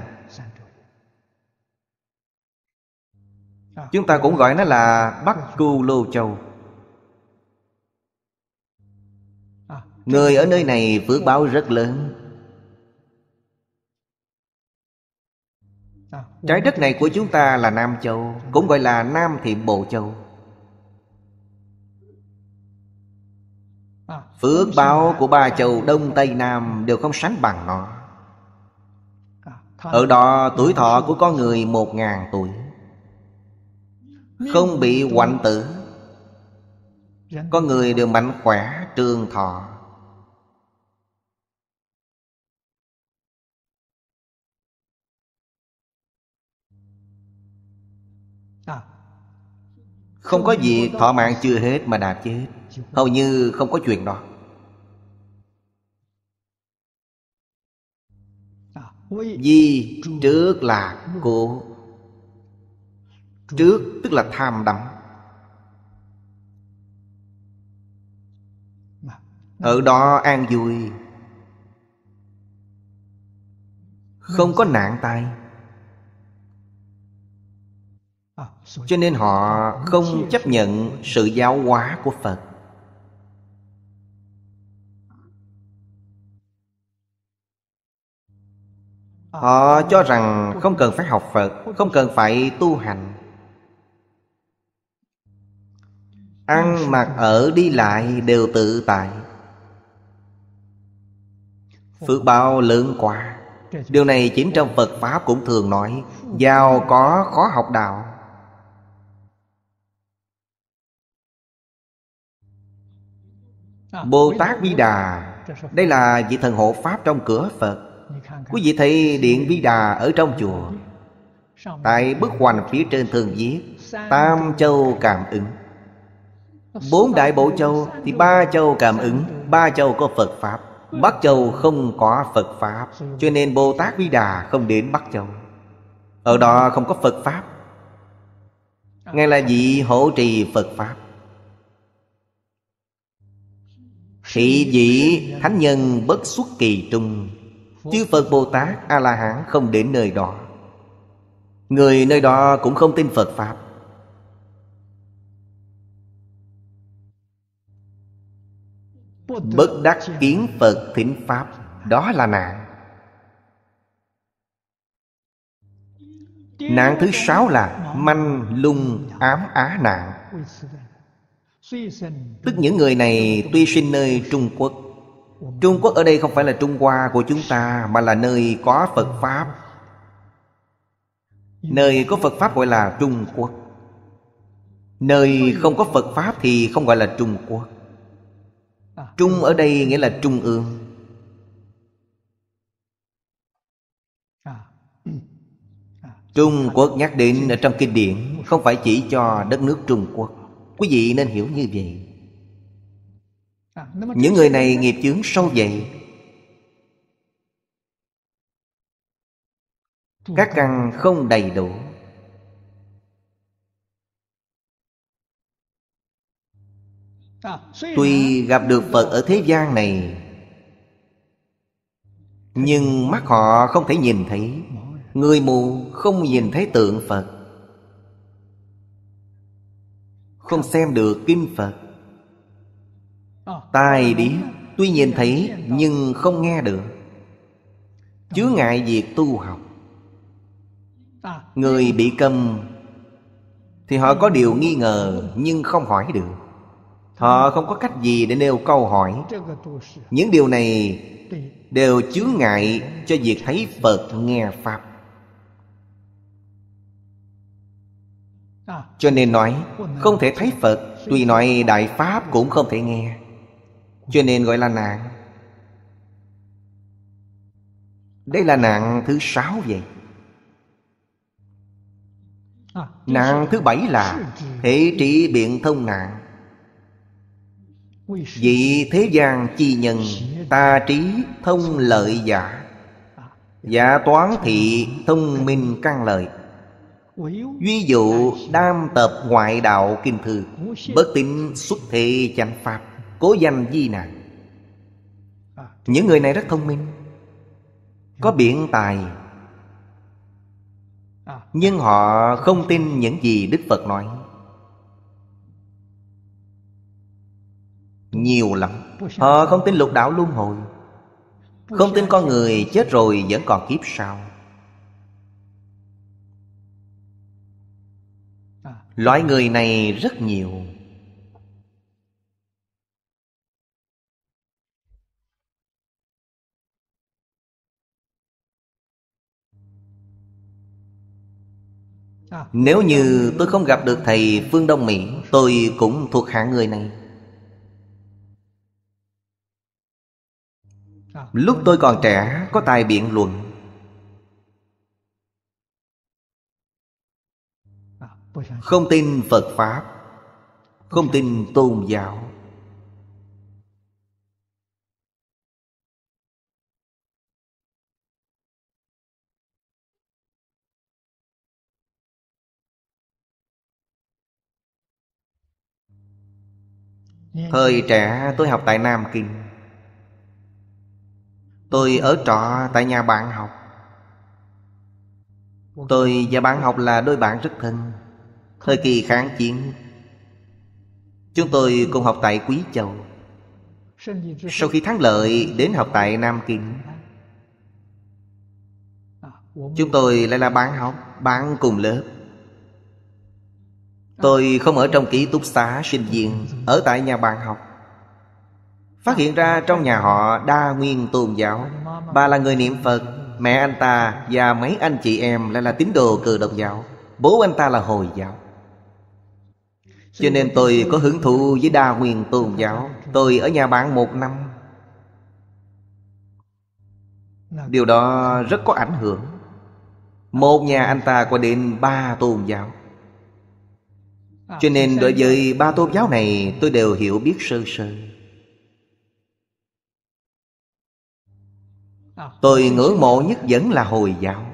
chúng ta cũng gọi nó là bắc cu lô châu người ở nơi này phước báo rất lớn trái đất này của chúng ta là nam châu cũng gọi là nam thị bộ châu Phước báo của ba châu Đông Tây Nam đều không sánh bằng nó Ở đó tuổi thọ của con người một ngàn tuổi Không bị hoạn tử Con người đều mạnh khỏe trường thọ à. Không có gì thọ mạng chưa hết mà đạt chết hầu như không có chuyện đó vì trước là cố trước tức là tham đắm ở đó an vui không có nạn tai cho nên họ không chấp nhận sự giáo hóa của phật Họ cho rằng không cần phải học Phật Không cần phải tu hành Ăn mặc ở đi lại đều tự tại Phước bao lớn quá Điều này chính trong Phật Pháp cũng thường nói Giàu có khó học đạo Bồ Tát Vi Đà Đây là vị thần hộ Pháp trong cửa Phật Quý vị thấy Điện Vi Đà ở trong chùa Tại bức hoành phía trên thường viết Tam châu cảm ứng Bốn đại bộ châu Thì ba châu cảm ứng Ba châu có Phật Pháp Bắc châu không có Phật Pháp Cho nên Bồ Tát Vi Đà không đến Bắc châu Ở đó không có Phật Pháp Ngài là vị hộ trì Phật Pháp Thị dĩ thánh nhân bất xuất kỳ trung Chư Phật Bồ Tát A-la-hán không đến nơi đó Người nơi đó cũng không tin Phật Pháp Bất đắc kiến Phật thỉnh Pháp Đó là nạn Nạn thứ sáu là Manh lung ám á nạn Tức những người này tuy sinh nơi Trung Quốc Trung Quốc ở đây không phải là Trung Hoa của chúng ta Mà là nơi có Phật Pháp Nơi có Phật Pháp gọi là Trung Quốc Nơi không có Phật Pháp thì không gọi là Trung Quốc Trung ở đây nghĩa là Trung ương Trung Quốc nhắc đến ở trong kinh điển Không phải chỉ cho đất nước Trung Quốc Quý vị nên hiểu như vậy À, những người này nghiệp chướng sâu dậy các căn không đầy đủ à, tuy gặp được phật ở thế gian này nhưng mắt họ không thể nhìn thấy người mù không nhìn thấy tượng phật không xem được kinh phật Tài điếc tuy nhìn thấy nhưng không nghe được Chứa ngại việc tu học Người bị cầm Thì họ có điều nghi ngờ nhưng không hỏi được Họ không có cách gì để nêu câu hỏi Những điều này đều chứa ngại cho việc thấy Phật nghe Pháp Cho nên nói không thể thấy Phật Tuy nói Đại Pháp cũng không thể nghe cho nên gọi là nạn đây là nạn thứ sáu vậy Nạn thứ bảy là Thể trị biện thông nạn Vì thế gian chi nhân Ta trí thông lợi giả Giả toán thị thông minh căn lợi Ví dụ đam tập ngoại đạo kinh thư Bất tín xuất thế chánh pháp cố danh di nạn à. những người này rất thông minh có biện tài à. nhưng họ không tin những gì đức phật nói nhiều lắm họ không tin lục đạo luân hồi không tin con người chết rồi vẫn còn kiếp sau à. loại người này rất nhiều Nếu như tôi không gặp được thầy Phương Đông Mỹ Tôi cũng thuộc hạng người này Lúc tôi còn trẻ có tài biện luận Không tin Phật Pháp Không tin tôn giáo Thời trẻ tôi học tại Nam Kinh Tôi ở trọ tại nhà bạn học Tôi và bạn học là đôi bạn rất thân Thời kỳ kháng chiến Chúng tôi cùng học tại Quý Châu Sau khi thắng lợi đến học tại Nam Kinh Chúng tôi lại là bạn học, bạn cùng lớp Tôi không ở trong ký túc xá sinh viên Ở tại nhà bạn học Phát hiện ra trong nhà họ đa nguyên tôn giáo Bà là người niệm Phật Mẹ anh ta và mấy anh chị em lại là tín đồ cờ độc giáo Bố anh ta là Hồi giáo Cho nên tôi có hứng thú với đa nguyên tôn giáo Tôi ở nhà bạn một năm Điều đó rất có ảnh hưởng Một nhà anh ta có đến ba tôn giáo À, Cho nên đối với ba tôn giáo này tôi đều hiểu biết sơ sơ à, Tôi ngưỡng mộ nhất vẫn là Hồi giáo à.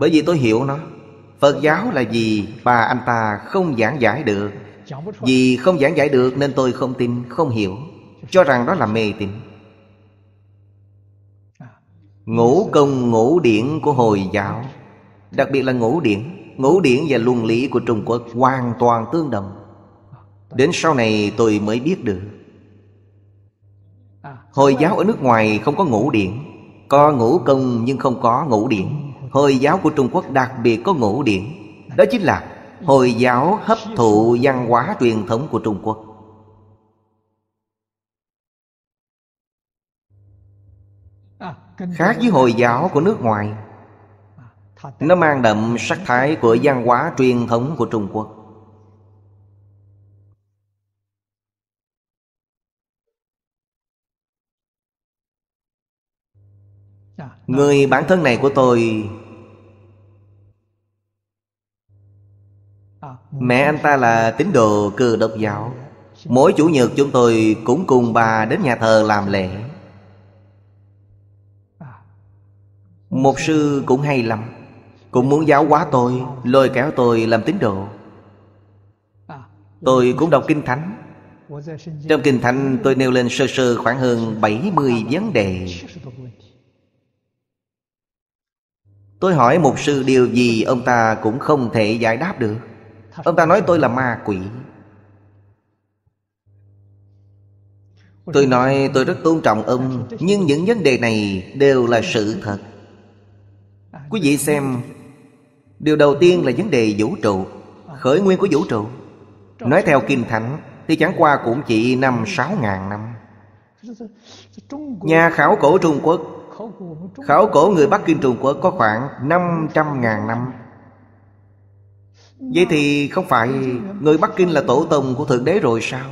Bởi vì tôi hiểu nó Phật giáo là gì mà anh ta không giảng giải được Vì không giảng giải được nên tôi không tin, không hiểu Cho rằng đó là mê tín Ngũ công ngũ điển của Hồi giáo Đặc biệt là ngũ điển ngũ điển và luân lý của Trung Quốc hoàn toàn tương đồng Đến sau này tôi mới biết được Hồi giáo ở nước ngoài không có ngũ điển Có ngũ công nhưng không có ngũ điển Hồi giáo của Trung Quốc đặc biệt có ngũ điển Đó chính là Hồi giáo hấp thụ văn hóa truyền thống của Trung Quốc Khác với Hồi giáo của nước ngoài nó mang đậm sắc thái của văn hóa truyền thống của trung quốc người bản thân này của tôi mẹ anh ta là tín đồ cơ đốc giáo mỗi chủ nhật chúng tôi cũng cùng bà đến nhà thờ làm lễ một sư cũng hay lắm cũng muốn giáo hóa tôi Lôi kéo tôi làm tín đồ Tôi cũng đọc Kinh Thánh Trong Kinh Thánh tôi nêu lên sơ sơ khoảng hơn 70 vấn đề Tôi hỏi một sư điều gì ông ta cũng không thể giải đáp được Ông ta nói tôi là ma quỷ Tôi nói tôi rất tôn trọng ông Nhưng những vấn đề này đều là sự thật Quý vị xem Điều đầu tiên là vấn đề vũ trụ Khởi nguyên của vũ trụ Nói theo Kinh Thánh Thì chẳng qua cũng chỉ năm sáu ngàn năm Nhà khảo cổ Trung Quốc Khảo cổ người Bắc Kinh Trung Quốc có khoảng 500 ngàn năm Vậy thì không phải người Bắc Kinh là tổ tông của Thượng Đế rồi sao?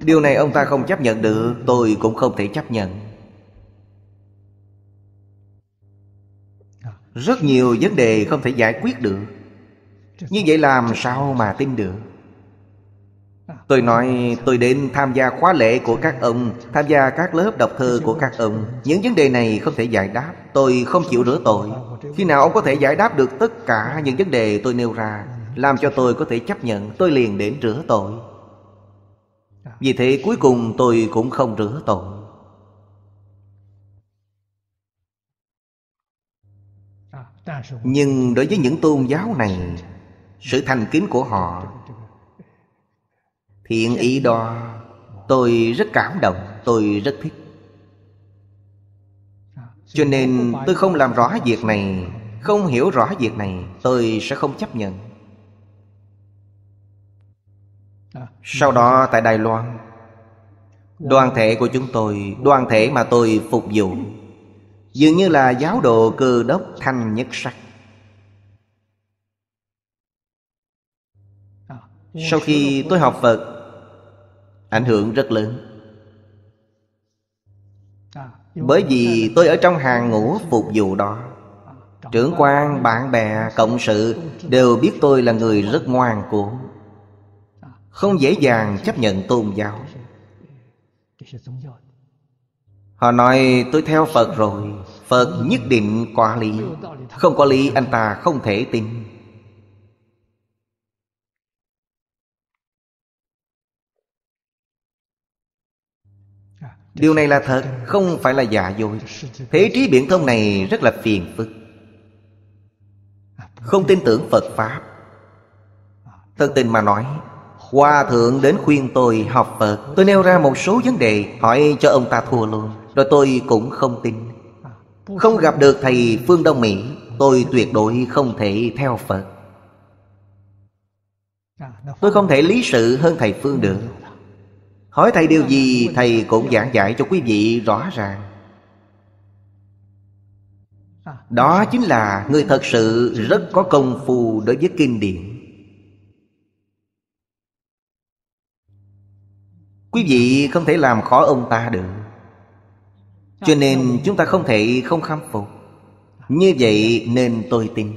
Điều này ông ta không chấp nhận được Tôi cũng không thể chấp nhận Rất nhiều vấn đề không thể giải quyết được Như vậy làm sao mà tin được Tôi nói tôi đến tham gia khóa lễ của các ông Tham gia các lớp đọc thơ của các ông Những vấn đề này không thể giải đáp Tôi không chịu rửa tội Khi nào ông có thể giải đáp được tất cả những vấn đề tôi nêu ra Làm cho tôi có thể chấp nhận Tôi liền đến rửa tội Vì thế cuối cùng tôi cũng không rửa tội nhưng đối với những tôn giáo này sự thành kính của họ thiện ý đó tôi rất cảm động tôi rất thích cho nên tôi không làm rõ việc này không hiểu rõ việc này tôi sẽ không chấp nhận sau đó tại đài loan đoàn thể của chúng tôi đoàn thể mà tôi phục vụ Dường như là giáo đồ cơ đốc thanh nhất sắc Sau khi tôi học Phật Ảnh hưởng rất lớn Bởi vì tôi ở trong hàng ngũ phục vụ đó Trưởng quan, bạn bè, cộng sự Đều biết tôi là người rất ngoan cố Không dễ dàng chấp nhận tôn giáo Họ nói tôi theo Phật rồi Phật nhất định có lý Không có lý anh ta không thể tin Điều này là thật Không phải là giả dối Thế trí biển thông này rất là phiền phức Không tin tưởng Phật Pháp thân tình mà nói Hòa thượng đến khuyên tôi học Phật Tôi nêu ra một số vấn đề Hỏi cho ông ta thua luôn rồi tôi cũng không tin Không gặp được thầy Phương Đông Mỹ Tôi tuyệt đối không thể theo Phật à, Tôi không thể lý sự hơn thầy Phương được Hỏi thầy điều gì thầy cũng giảng giải cho quý vị rõ ràng à. Đó chính là người thật sự rất có công phu đối với kinh điển Quý vị không thể làm khó ông ta được cho nên chúng ta không thể không khâm phục Như vậy nên tôi tin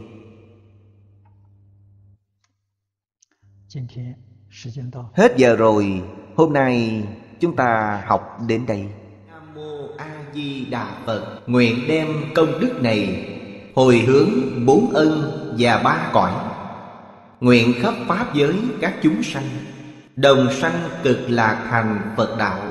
Hết giờ rồi Hôm nay chúng ta học đến đây Nam Mô A Di Đà Phật Nguyện đem công đức này Hồi hướng bốn ân và ba cõi Nguyện khắp Pháp giới các chúng sanh Đồng sanh cực lạc thành Phật Đạo